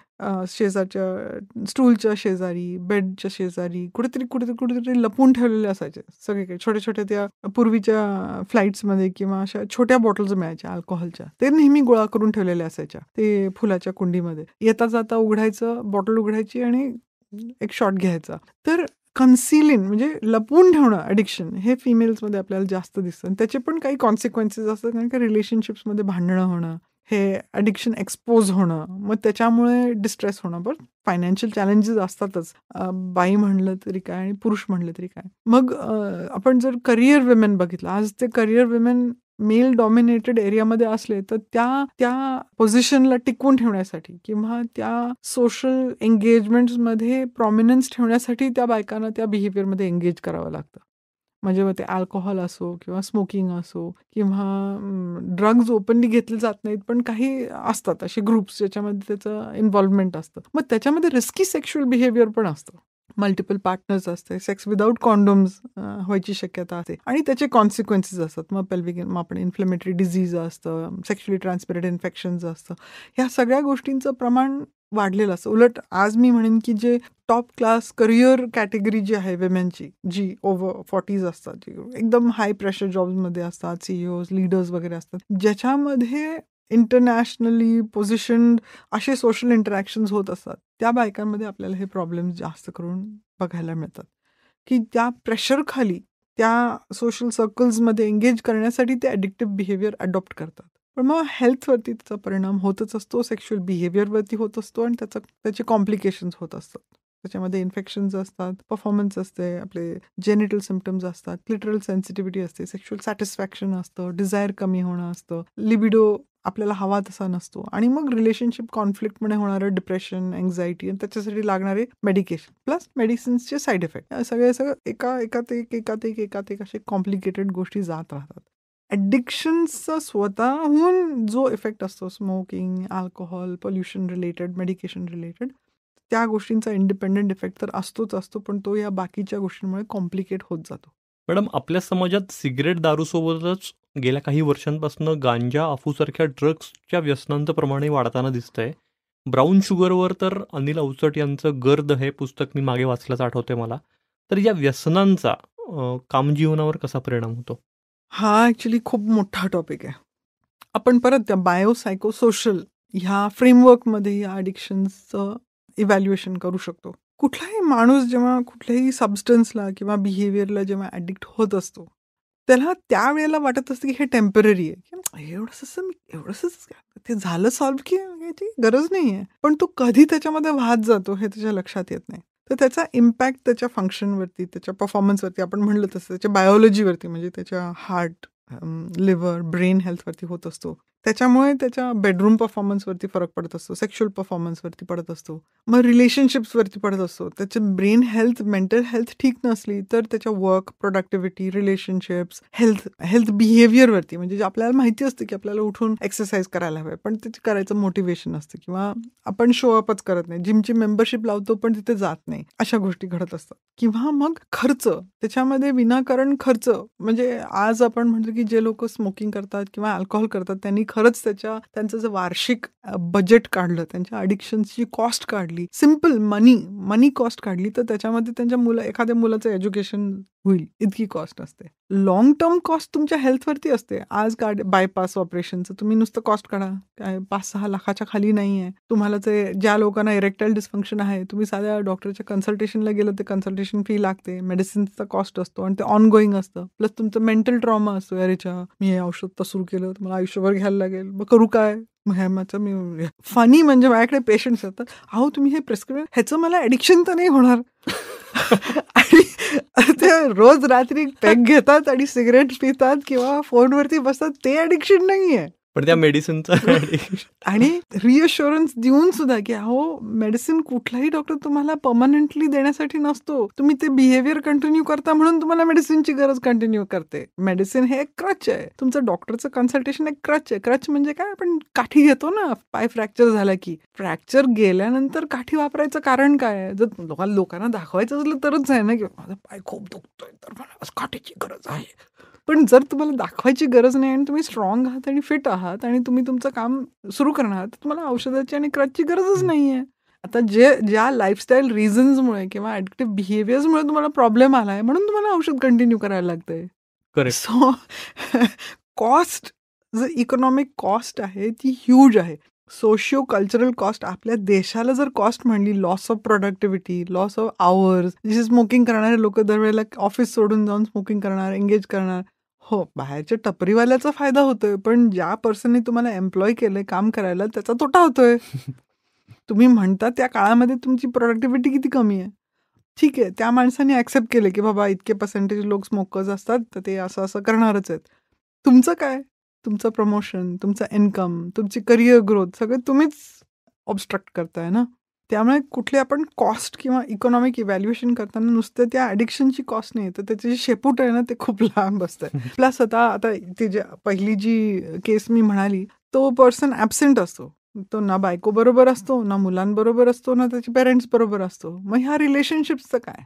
शेजारच्या स्टूलच्या शेजारी बेडच्या शेजारी कुठेतरी कुठेतरी कुठेतरी लपून ठेवलेले असायचे सगळे काही छोट्या छोट्या त्या पूर्वीच्या फ्लाईट्समध्ये किंवा अशा छोट्या बॉटल्स मिळायच्या अल्कोहोलच्या ते नेहमी गोळा करून ठेवलेल्या असायच्या ते फुलाच्या कुंडीमध्ये येता जाता उघडायचं बॉटल उघडायची आणि एक शॉट घ्यायचा तर कन्सिलिन म्हणजे लपवून ठेवणं अडिक्शन हे फिमेल्समध्ये आपल्याला जास्त दिसतं त्याचे पण काही कॉन्सिक्वेन्सेस असतात कारण की रिलेशनशिप्समध्ये भांडणं होणं हे अडिक्शन एक्सपोज होणं मग त्याच्यामुळे डिस्ट्रेस होणं बरं फायनान्शियल चॅलेंजेस असतातच बाई म्हणलं तरी काय आणि पुरुष म्हणलं तरी काय मग आपण जर करिअर विमेन बघितलं आज ते करिअर विमेन मेल डॉमिनेटेड एरियामध्ये असले तर त्या त्या पोझिशनला टिकवून ठेवण्यासाठी किंवा त्या सोशल मध्ये प्रॉमिनन्स ठेवण्यासाठी त्या बायकांना त्या बिहेवियरमध्ये एंगेज करावं लागतं म्हणजे मग ते अल्कोहोल असो किंवा स्मोकिंग असो किंवा ड्रग्ज ओपनली घेतले जात नाहीत पण काही असतात असे ग्रुप्स ज्याच्यामध्ये त्याचं इन्व्हॉल्वमेंट असतं मग त्याच्यामध्ये रिस्की सेक्शुअल बिहेवियर पण असतं मल्टिपल पार्टनर्स असते सेक्स विदाऊट कॉन्डोम्स व्हायची शक्यता असते आणि त्याचे कॉन्सिक्वेन्सेस असतात मग पेल्विक मग आपण इन्फ्लेमेटरी डिझीज असतं सेक्शुअली ट्रान्समिटेड इन्फेक्शन्स असतं ह्या सगळ्या गोष्टींचं प्रमाण वाढलेलं असतं उलट आज मी म्हणेन की जे टॉप क्लास करिअर कॅटेगरी जी आहे वेमेनची जी ओव्हर फॉर्टीज असतात जी एकदम हाय प्रेशर जॉब्समध्ये असतात सीईओज लीडर्स e वगैरे असतात ज्याच्यामध्ये इंटरनॅशनली पोझिशन असे सोशल इंटरॅक्शन्स होत असतात त्या बायकांमध्ये आपल्याला हे प्रॉब्लेम जास्त करून बघायला मिळतात की त्या प्रेशरखाली त्या सोशल सर्कल्समध्ये एंगेज करण्यासाठी ते ॲडिक्टिव्ह बिहेवियर अडॉप्ट करतात पण मग हेल्थवरती त्याचा परिणाम होतच असतो सेक्शुअल बिहेवियरवरती होत असतो आणि त्याचा त्याचे कॉम्प्लिकेशन्स होत असतात त्याच्यामध्ये इन्फेक्शन्स असतात परफॉर्मन्स असते आपले जेनिटल सिमटम्स असतात क्लिटरल सेन्सिटिव्हिटी असते सेक्शुअल सॅटिस्फॅक्शन असतं डिझायर कमी होणं असतं लिबिडो आपल्याला हवा तसा नसतो आणि मग रिलेशनशिप कॉन्फ्लिक्टमुळे होणारं डिप्रेशन अँझायटी आणि त्याच्यासाठी लागणारे मेडिकेशन प्लस मेडिसिन्सचे साईड इफेक्ट सगळे सगळं एका एकात एक एकात एक एकात एक असे कॉम्प्लिकेटेड गोष्टी जात राहतात ॲडिक्शन्सचा स्वतःहून जो इफेक्ट असतो smoking alcohol pollution related medication related त्या गोष्टींचा इंडिपेंडंट इफेक्ट तर असतोच असतो पण तो या बाकीच्या गोष्टींमुळे कॉम्प्लिकेट होत जातो मॅडम आपल्या समाजात सिगरेट दारूसोबतच गेल्या काही वर्षांपासून गांजा अफूसारख्या ड्रग्सच्या व्यसनांचं प्रमाणही वाढताना आहे ब्राऊन शुगरवर तर अनिल अवचट यांचं गर्द हे पुस्तक मी मागे वाचल्याचं आठवते मला तर या व्यसनांचा कामजीवनावर कसा परिणाम होतो हा ॲक्च्युली खूप मोठा टॉपिक आहे आपण परत त्या बायोसायकोसोशल ह्या फ्रेमवर्कमध्ये या अडिक्शन्सचं इव्हॅल्युएशन करू शकतो कुठलाही माणूस जेव्हा कुठल्याही सबस्टन्सला किंवा बिहेवियरला जेव्हा ऍडिक्ट होत असतो त्याला त्यावेळेला वाटत असतं की हे टेम्पररी आहे एवढंसं मी एवढंसंच ते झालं सॉल्व्ह की याची गरज नाही आहे पण तो कधी त्याच्यामध्ये वाहत जातो हे त्याच्या लक्षात येत नाही तर त्याचा इम्पॅक्ट त्याच्या फंक्शनवरती त्याच्या परफॉर्मन्सवरती आपण म्हणलं तसं त्याच्या बायोलॉजीवरती म्हणजे त्याच्या हार्ट लिव्हर ब्रेन हेल्थवरती होत असतो त्याच्यामुळे त्याच्या बेडरूम परफॉर्मन्सवरती फरक पडत असतो सेक्शुअल परफॉर्मन्सवरती पडत असतो मग रिलेशनशिप्सवरती पडत असतो त्याचे ब्रेन हेल्थ मेंटल हेल्थ ठीक नसली तर त्याच्या work productivity relationships health health बिहेवियरवरती म्हणजे आपल्याला माहिती असते की आपल्याला उठून एक्सरसाइज करायला हवे पण ते करायचं मोटिवेशन असतं किंवा आपण शो अपच करत नाही जिमची मेंबरशिप लावतो पण तिथे जात नाही अशा गोष्टी घडत असतात किंवा मग खर्च त्याच्यामध्ये विनाकारण खर्च म्हणजे आज आपण म्हणतो की जे लोक स्मोकिंग करतात किंवा अल्कोहोल करतात त्यांनी खरंच त्याच्या त्यांचं जे वार्षिक बजेट काढलं त्यांच्या अडिक्शनची कॉस्ट काढली सिम्पल मनी मनी कॉस्ट काढली तर त्याच्यामध्ये त्यांच्या मुलं एखाद्या मुलाचं एज्युकेशन होईल इतकी कॉस्ट असते लॉंग टर्म कॉस्ट तुमच्या हेल्थवरती असते आज गाड बायपास ऑपरेशनचं तुम्ही नुसतं कॉस्ट काढा काय पाच सहा लाखाच्या खाली नाही आहे तुम्हाला जे ज्या लोकांना इरेक्टाईल डिस्फंक्शन आहे तुम्ही साध्या डॉक्टरच्या कन्सल्टेशनला गेलं ते कन्सल्टेशन फी लागते मेडिसिन्सचा कॉस्ट असतो आणि ते ऑनगोईंग असतं प्लस तुमचं मेंटल ट्रॉमा असतो याच्या मी हे औषध तर सुरू केलं मला आयुष्यभर घ्यायला लागेल मग करू काय माझं मी फनी म्हणजे माझ्याकडे पेशंट्स येतात अहो तुम्ही हे प्रेस्क्रिप्शन ह्याचं मला ॲडिक्शन तर नाही होणार *laughs* त्या रोज रात्री पॅक घेतात आणि सिगरेट पितात किंवा फोनवरती बसतात ते ॲडिक्शन नाही आहे पण त्या मेडिसिनचा *laughs* आणि रिअशुरन्स देऊन सुद्धा की अहो मेडिसिन कुठलाही डॉक्टर तुम्हाला पर्मनंटली देण्यासाठी नसतो तुम्ही ते बिहेव्हिअर कंटिन्यू करता म्हणून तुम्हाला मेडिसिनची गरज कंटिन्यू करते मेडिसिन हे एक क्रच आहे तुमचं डॉक्टरचं कन्सल्टेशन एक क्रच आहे क्रच म्हणजे काय आपण काठी घेतो ना पाय फ्रॅक्चर झाला की फ्रॅक्चर गेल्यानंतर काठी वापरायचं कारण काय जर लोकांना दाखवायचं असलं तरच आहे ना की माझा पाय खूप दुखतोय तर मला काठीची गरज आहे पण जर तुम्हाला दाखवायची गरज नाही आणि तुम्ही स्ट्रॉंग आहात आणि फिट आहात आणि तुम्ही तुमचं काम सुरू करणार तर तुम्हाला औषधाची आणि क्रचची गरजच नाही आहे आता जे ज्या लाईफस्टाईल रिझन्समुळे किंवा ॲडिक्टिव्ह बिहेवियर्समुळे तुम्हाला प्रॉब्लेम आला आहे म्हणून तुम्हाला औषध कंटिन्यू करायला लागतंय करेक्ट सो कॉस्ट जर इकॉनॉमिक कॉस्ट आहे ती ह्यूज आहे सोशियो कल्चरल कॉस्ट आपल्या देशाला जर कॉस्ट म्हणली loss of productivity loss of hours जसे स्मोकिंग करणारे लोक दरवेळेला ऑफिस सोडून जाऊन स्मोकिंग करणार एंगेज करणार हो बाहेरच्या टपरीवाल्याचा फायदा होतोय पण ज्या पर्सननी तुम्हाला एम्प्लॉय केलंय काम करायला त्याचा तोटा होतोय *laughs* तुम्ही म्हणता त्या काळामध्ये तुमची प्रोडक्टिव्हिटी किती कमी आहे ठीक आहे त्या माणसाने ॲक्सेप्ट केले की बाबा इतके पर्सेंटेज लोक स्मोकर्स असतात तर ते असं असं करणारच आहेत तुमचं काय तुमचं प्रमोशन तुमचं इन्कम तुमची करिअर ग्रोथ सगळं तुम्हीच ऑबस्ट्रक्ट करताय ना त्यामुळे कुठले आपण कॉस्ट किंवा इकॉनॉमिक इव्हॅल्युएशन करताना नुसतं त्या ॲडिक्शनची कॉस्ट नाही तर त्याचे जे शेपूट आहे ना ते खूप *laughs* लांब असतं प्लस *laughs* आता आता ती जे पहिली जी केस मी म्हणाली तो पर्सन ॲबसेंट असतो तो ना बायको बरोबर असतो ना मुलांबरोबर असतो ना त्याचे पेरेंट्स बरोबर असतो मग ह्या रिलेशनशिपचं काय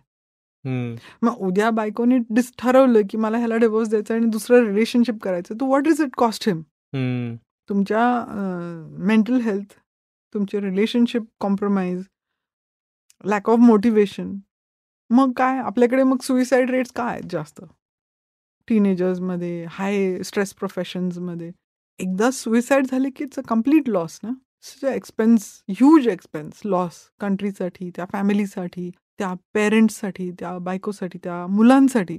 मग उद्या बायकोने डिस ठरवलं की मला ह्याला डिवोर्स द्यायचा आणि दुसरं रिलेशनशिप करायचं तू what is it cost him तुमच्या मेंटल हेल्थ तुमचे relationship compromise lack of motivation मग काय आपल्याकडे मग सुईसाईड रेट्स काय आहेत जास्त टीनेजर्समध्ये हाय स्ट्रेस प्रोफेशन्समध्ये एकदा सुईसाईड झाले की इट्स अ कम्प्लीट लॉस ना a expense huge expense loss कंट्रीसाठी त्या फॅमिलीसाठी त्या पेरेंट्ससाठी त्या बायकोसाठी त्या मुलांसाठी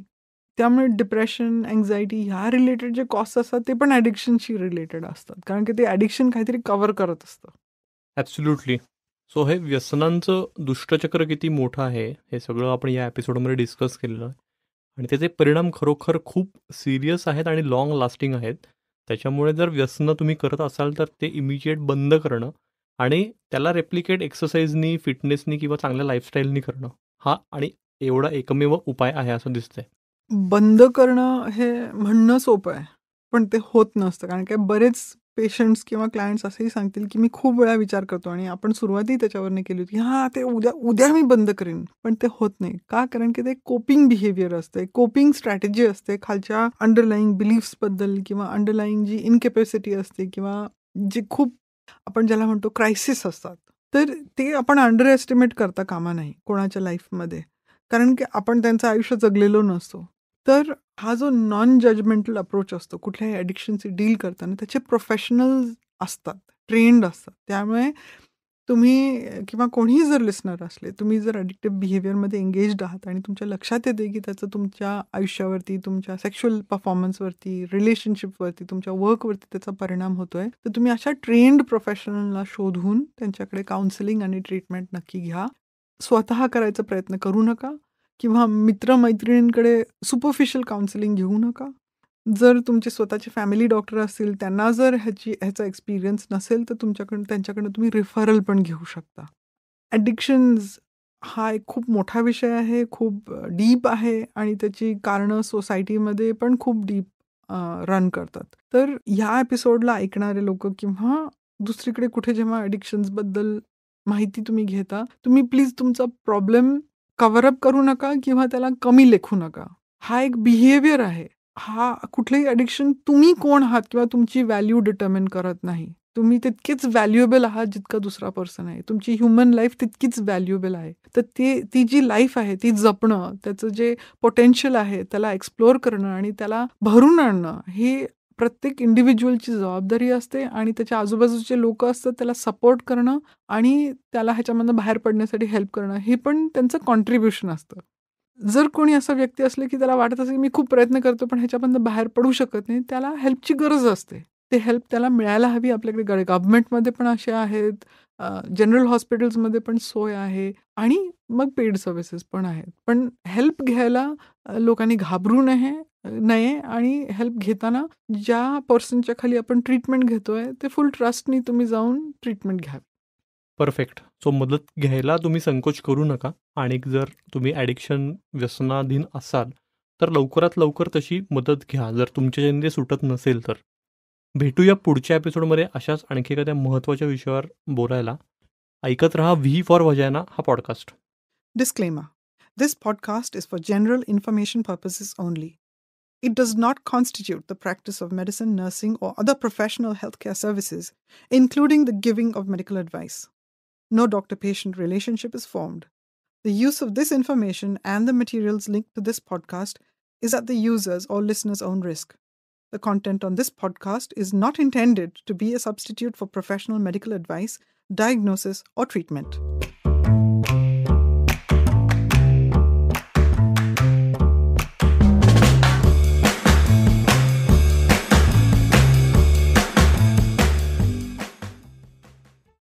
त्यामुळे डिप्रेशन अँग्झायटी ह्या रिलेटेड जे कॉस्ट असतात ते पण ॲडिक्शनशी रिलेटेड असतात कारण की ते ॲडिक्शन काहीतरी कवर करत असतं ॲब्सुल्युटली सो हे व्यसनांचं दुष्टचक्र किती मोठं आहे हे सगळं आपण या एपिसोडमध्ये डिस्कस केलेलं आहे आणि त्याचे परिणाम खरोखर खूप सिरियस आहेत आणि लॉंग लास्टिंग आहेत त्याच्यामुळे जर व्यसनं तुम्ही करत असाल तर ते इमिजिएट बंद करणं आणि त्याला रेप्लिकेट एक्सरसाइजनी फिटनेसनी किंवा चांगल्या लाईफस्टाईलनी करणं हा आणि एवढा एकमेव उपाय आहे असं दिसतंय बंद करणं हे म्हणणं सोपं आहे पण ते होत नसतं कारण काय बरेच पेशंट्स किंवा क्लायंट्स असंही सांगतील की मी खूप वेळा विचार करतो आणि आपण सुरुवातही त्याच्यावरने केली होती हां ते उद्या उद्या मी बंद करेन पण ते होत नाही का कारण की ते कोपिंग बिहेवियर असते कोपिंग स्ट्रॅटेजी असते खालच्या अंडरलाईंग बद्दल किंवा अंडरलाईंग जी इनकॅपॅसिटी असते किंवा जे खूप आपण ज्याला म्हणतो क्रायसिस असतात तर ते आपण अंडर एस्टिमेट करता कामा नाही कोणाच्या लाईफमध्ये कारण की आपण त्यांचं आयुष्य जगलेलो नसतो तर हा जो नॉन जजमेंटल अप्रोच असतो कुठल्याही ॲडिक्शनशी डील करताना त्याचे प्रोफेशनल्स असतात ट्रेंड असतात त्यामुळे तुम्ही किंवा कोणीही जर लिसनर असले तुम्ही जर ॲडिक्टिव्ह बिहेवियरमध्ये एंगेज्ड आहात आणि तुमच्या लक्षात येते की त्याचं तुमच्या आयुष्यावरती तुमच्या सेक्शुअल परफॉर्मन्सवरती रिलेशनशिपवरती तुमच्या वर्कवरती त्याचा परिणाम होतो आहे तर तुम्ही अशा ट्रेंड प्रोफेशनलला शोधून त्यांच्याकडे काउन्सिलिंग आणि ट्रीटमेंट नक्की घ्या स्वतः करायचा प्रयत्न करू नका किंवा मित्रमैत्रिणींकडे सुपरफिशियल काउन्सिलिंग घेऊ नका जर तुमचे स्वतःचे फॅमिली डॉक्टर असतील त्यांना जर ह्याची ह्याचा एक्सपिरियन्स नसेल तर तुमच्याकडून त्यांच्याकडनं तुम्ही रेफरल पण घेऊ शकता ॲडिक्शन्स हा एक खूप मोठा विषय आहे खूप डीप आहे आणि त्याची कारणं सोसायटीमध्ये पण खूप डीप रन करतात तर ह्या एपिसोडला ऐकणारे लोक किंवा दुसरीकडे कुठे जेव्हा ॲडिक्शन्सबद्दल माहिती तुम्ही घेता तुम्ही प्लीज तुमचा प्रॉब्लेम कव्हरअप करू नका किंवा त्याला कमी लेखू नका हा एक बिहेवियर आहे हा कुठलंही अडिक्शन तुम्ही कोण आहात किंवा तुमची व्हॅल्यू डिटर्मिन करत नाही तुम्ही तितकेच व्हॅल्युएबल आहात जितका दुसरा पर्सन आहे तुमची ह्युमन लाईफ तितकीच व्हॅल्युएबल आहे तर ती ती जी लाईफ आहे ती जपणं त्याचं जे पोटेन्शियल आहे त्याला एक्सप्लोअर करणं आणि त्याला भरून आणणं हे प्रत्येक इंडिव्हिज्युअलची जबाबदारी असते आणि त्याच्या आजूबाजूचे लोक असतात त्याला सपोर्ट करणं आणि त्याला ह्याच्यामधनं बाहेर पडण्यासाठी हेल्प करणं हे पण त्यांचं कॉन्ट्रीब्युशन असतं जर कोणी असा व्यक्ती असले की त्याला वाटत असेल की मी खूप प्रयत्न करतो पण ह्याच्यामधनं बाहेर पडू शकत नाही त्याला हेल्पची गरज असते ते हेल्प त्याला मिळायला हवी आपल्याकडे गव्हर्नमेंटमध्ये पण असे आहेत जनरल हॉस्पिटल्समध्ये पण सोय आहे आणि मग पेड सर्व्हिसेस पण आहेत पण हेल्प घ्यायला लोकांनी घाबरू नये नये आणि हेल्प घेताना ज्या पर्सनच्या खाली आपण ट्रीटमेंट घेतोय ते फुल ट्रस्टनी तुम्ही जाऊन ट्रीटमेंट घ्या परफेक्ट सो मदत घ्यायला तुम्ही संकोच करू नका आणि जर तुम्ही ॲडिक्शन व्यसनाधीन असाल तर लवकरात लवकर तशी मदत घ्या जर तुमच्या सुटत नसेल तर भेटूया पुढच्या एपिसोडमध्ये अशाच आणखी एखाद्या महत्त्वाच्या विषयावर बोलायला ऐकत रहा व्ही फॉर वजायना हा podcast disclaimer this podcast is for general information purposes only It does not constitute the practice of medicine, nursing, or other professional healthcare services, including the giving of medical advice. No doctor patient relationship is formed. The use of this information and the materials linked to this podcast is at the user's or listener's own risk. The content on this podcast is not intended to be a substitute for professional medical advice, diagnosis, or treatment.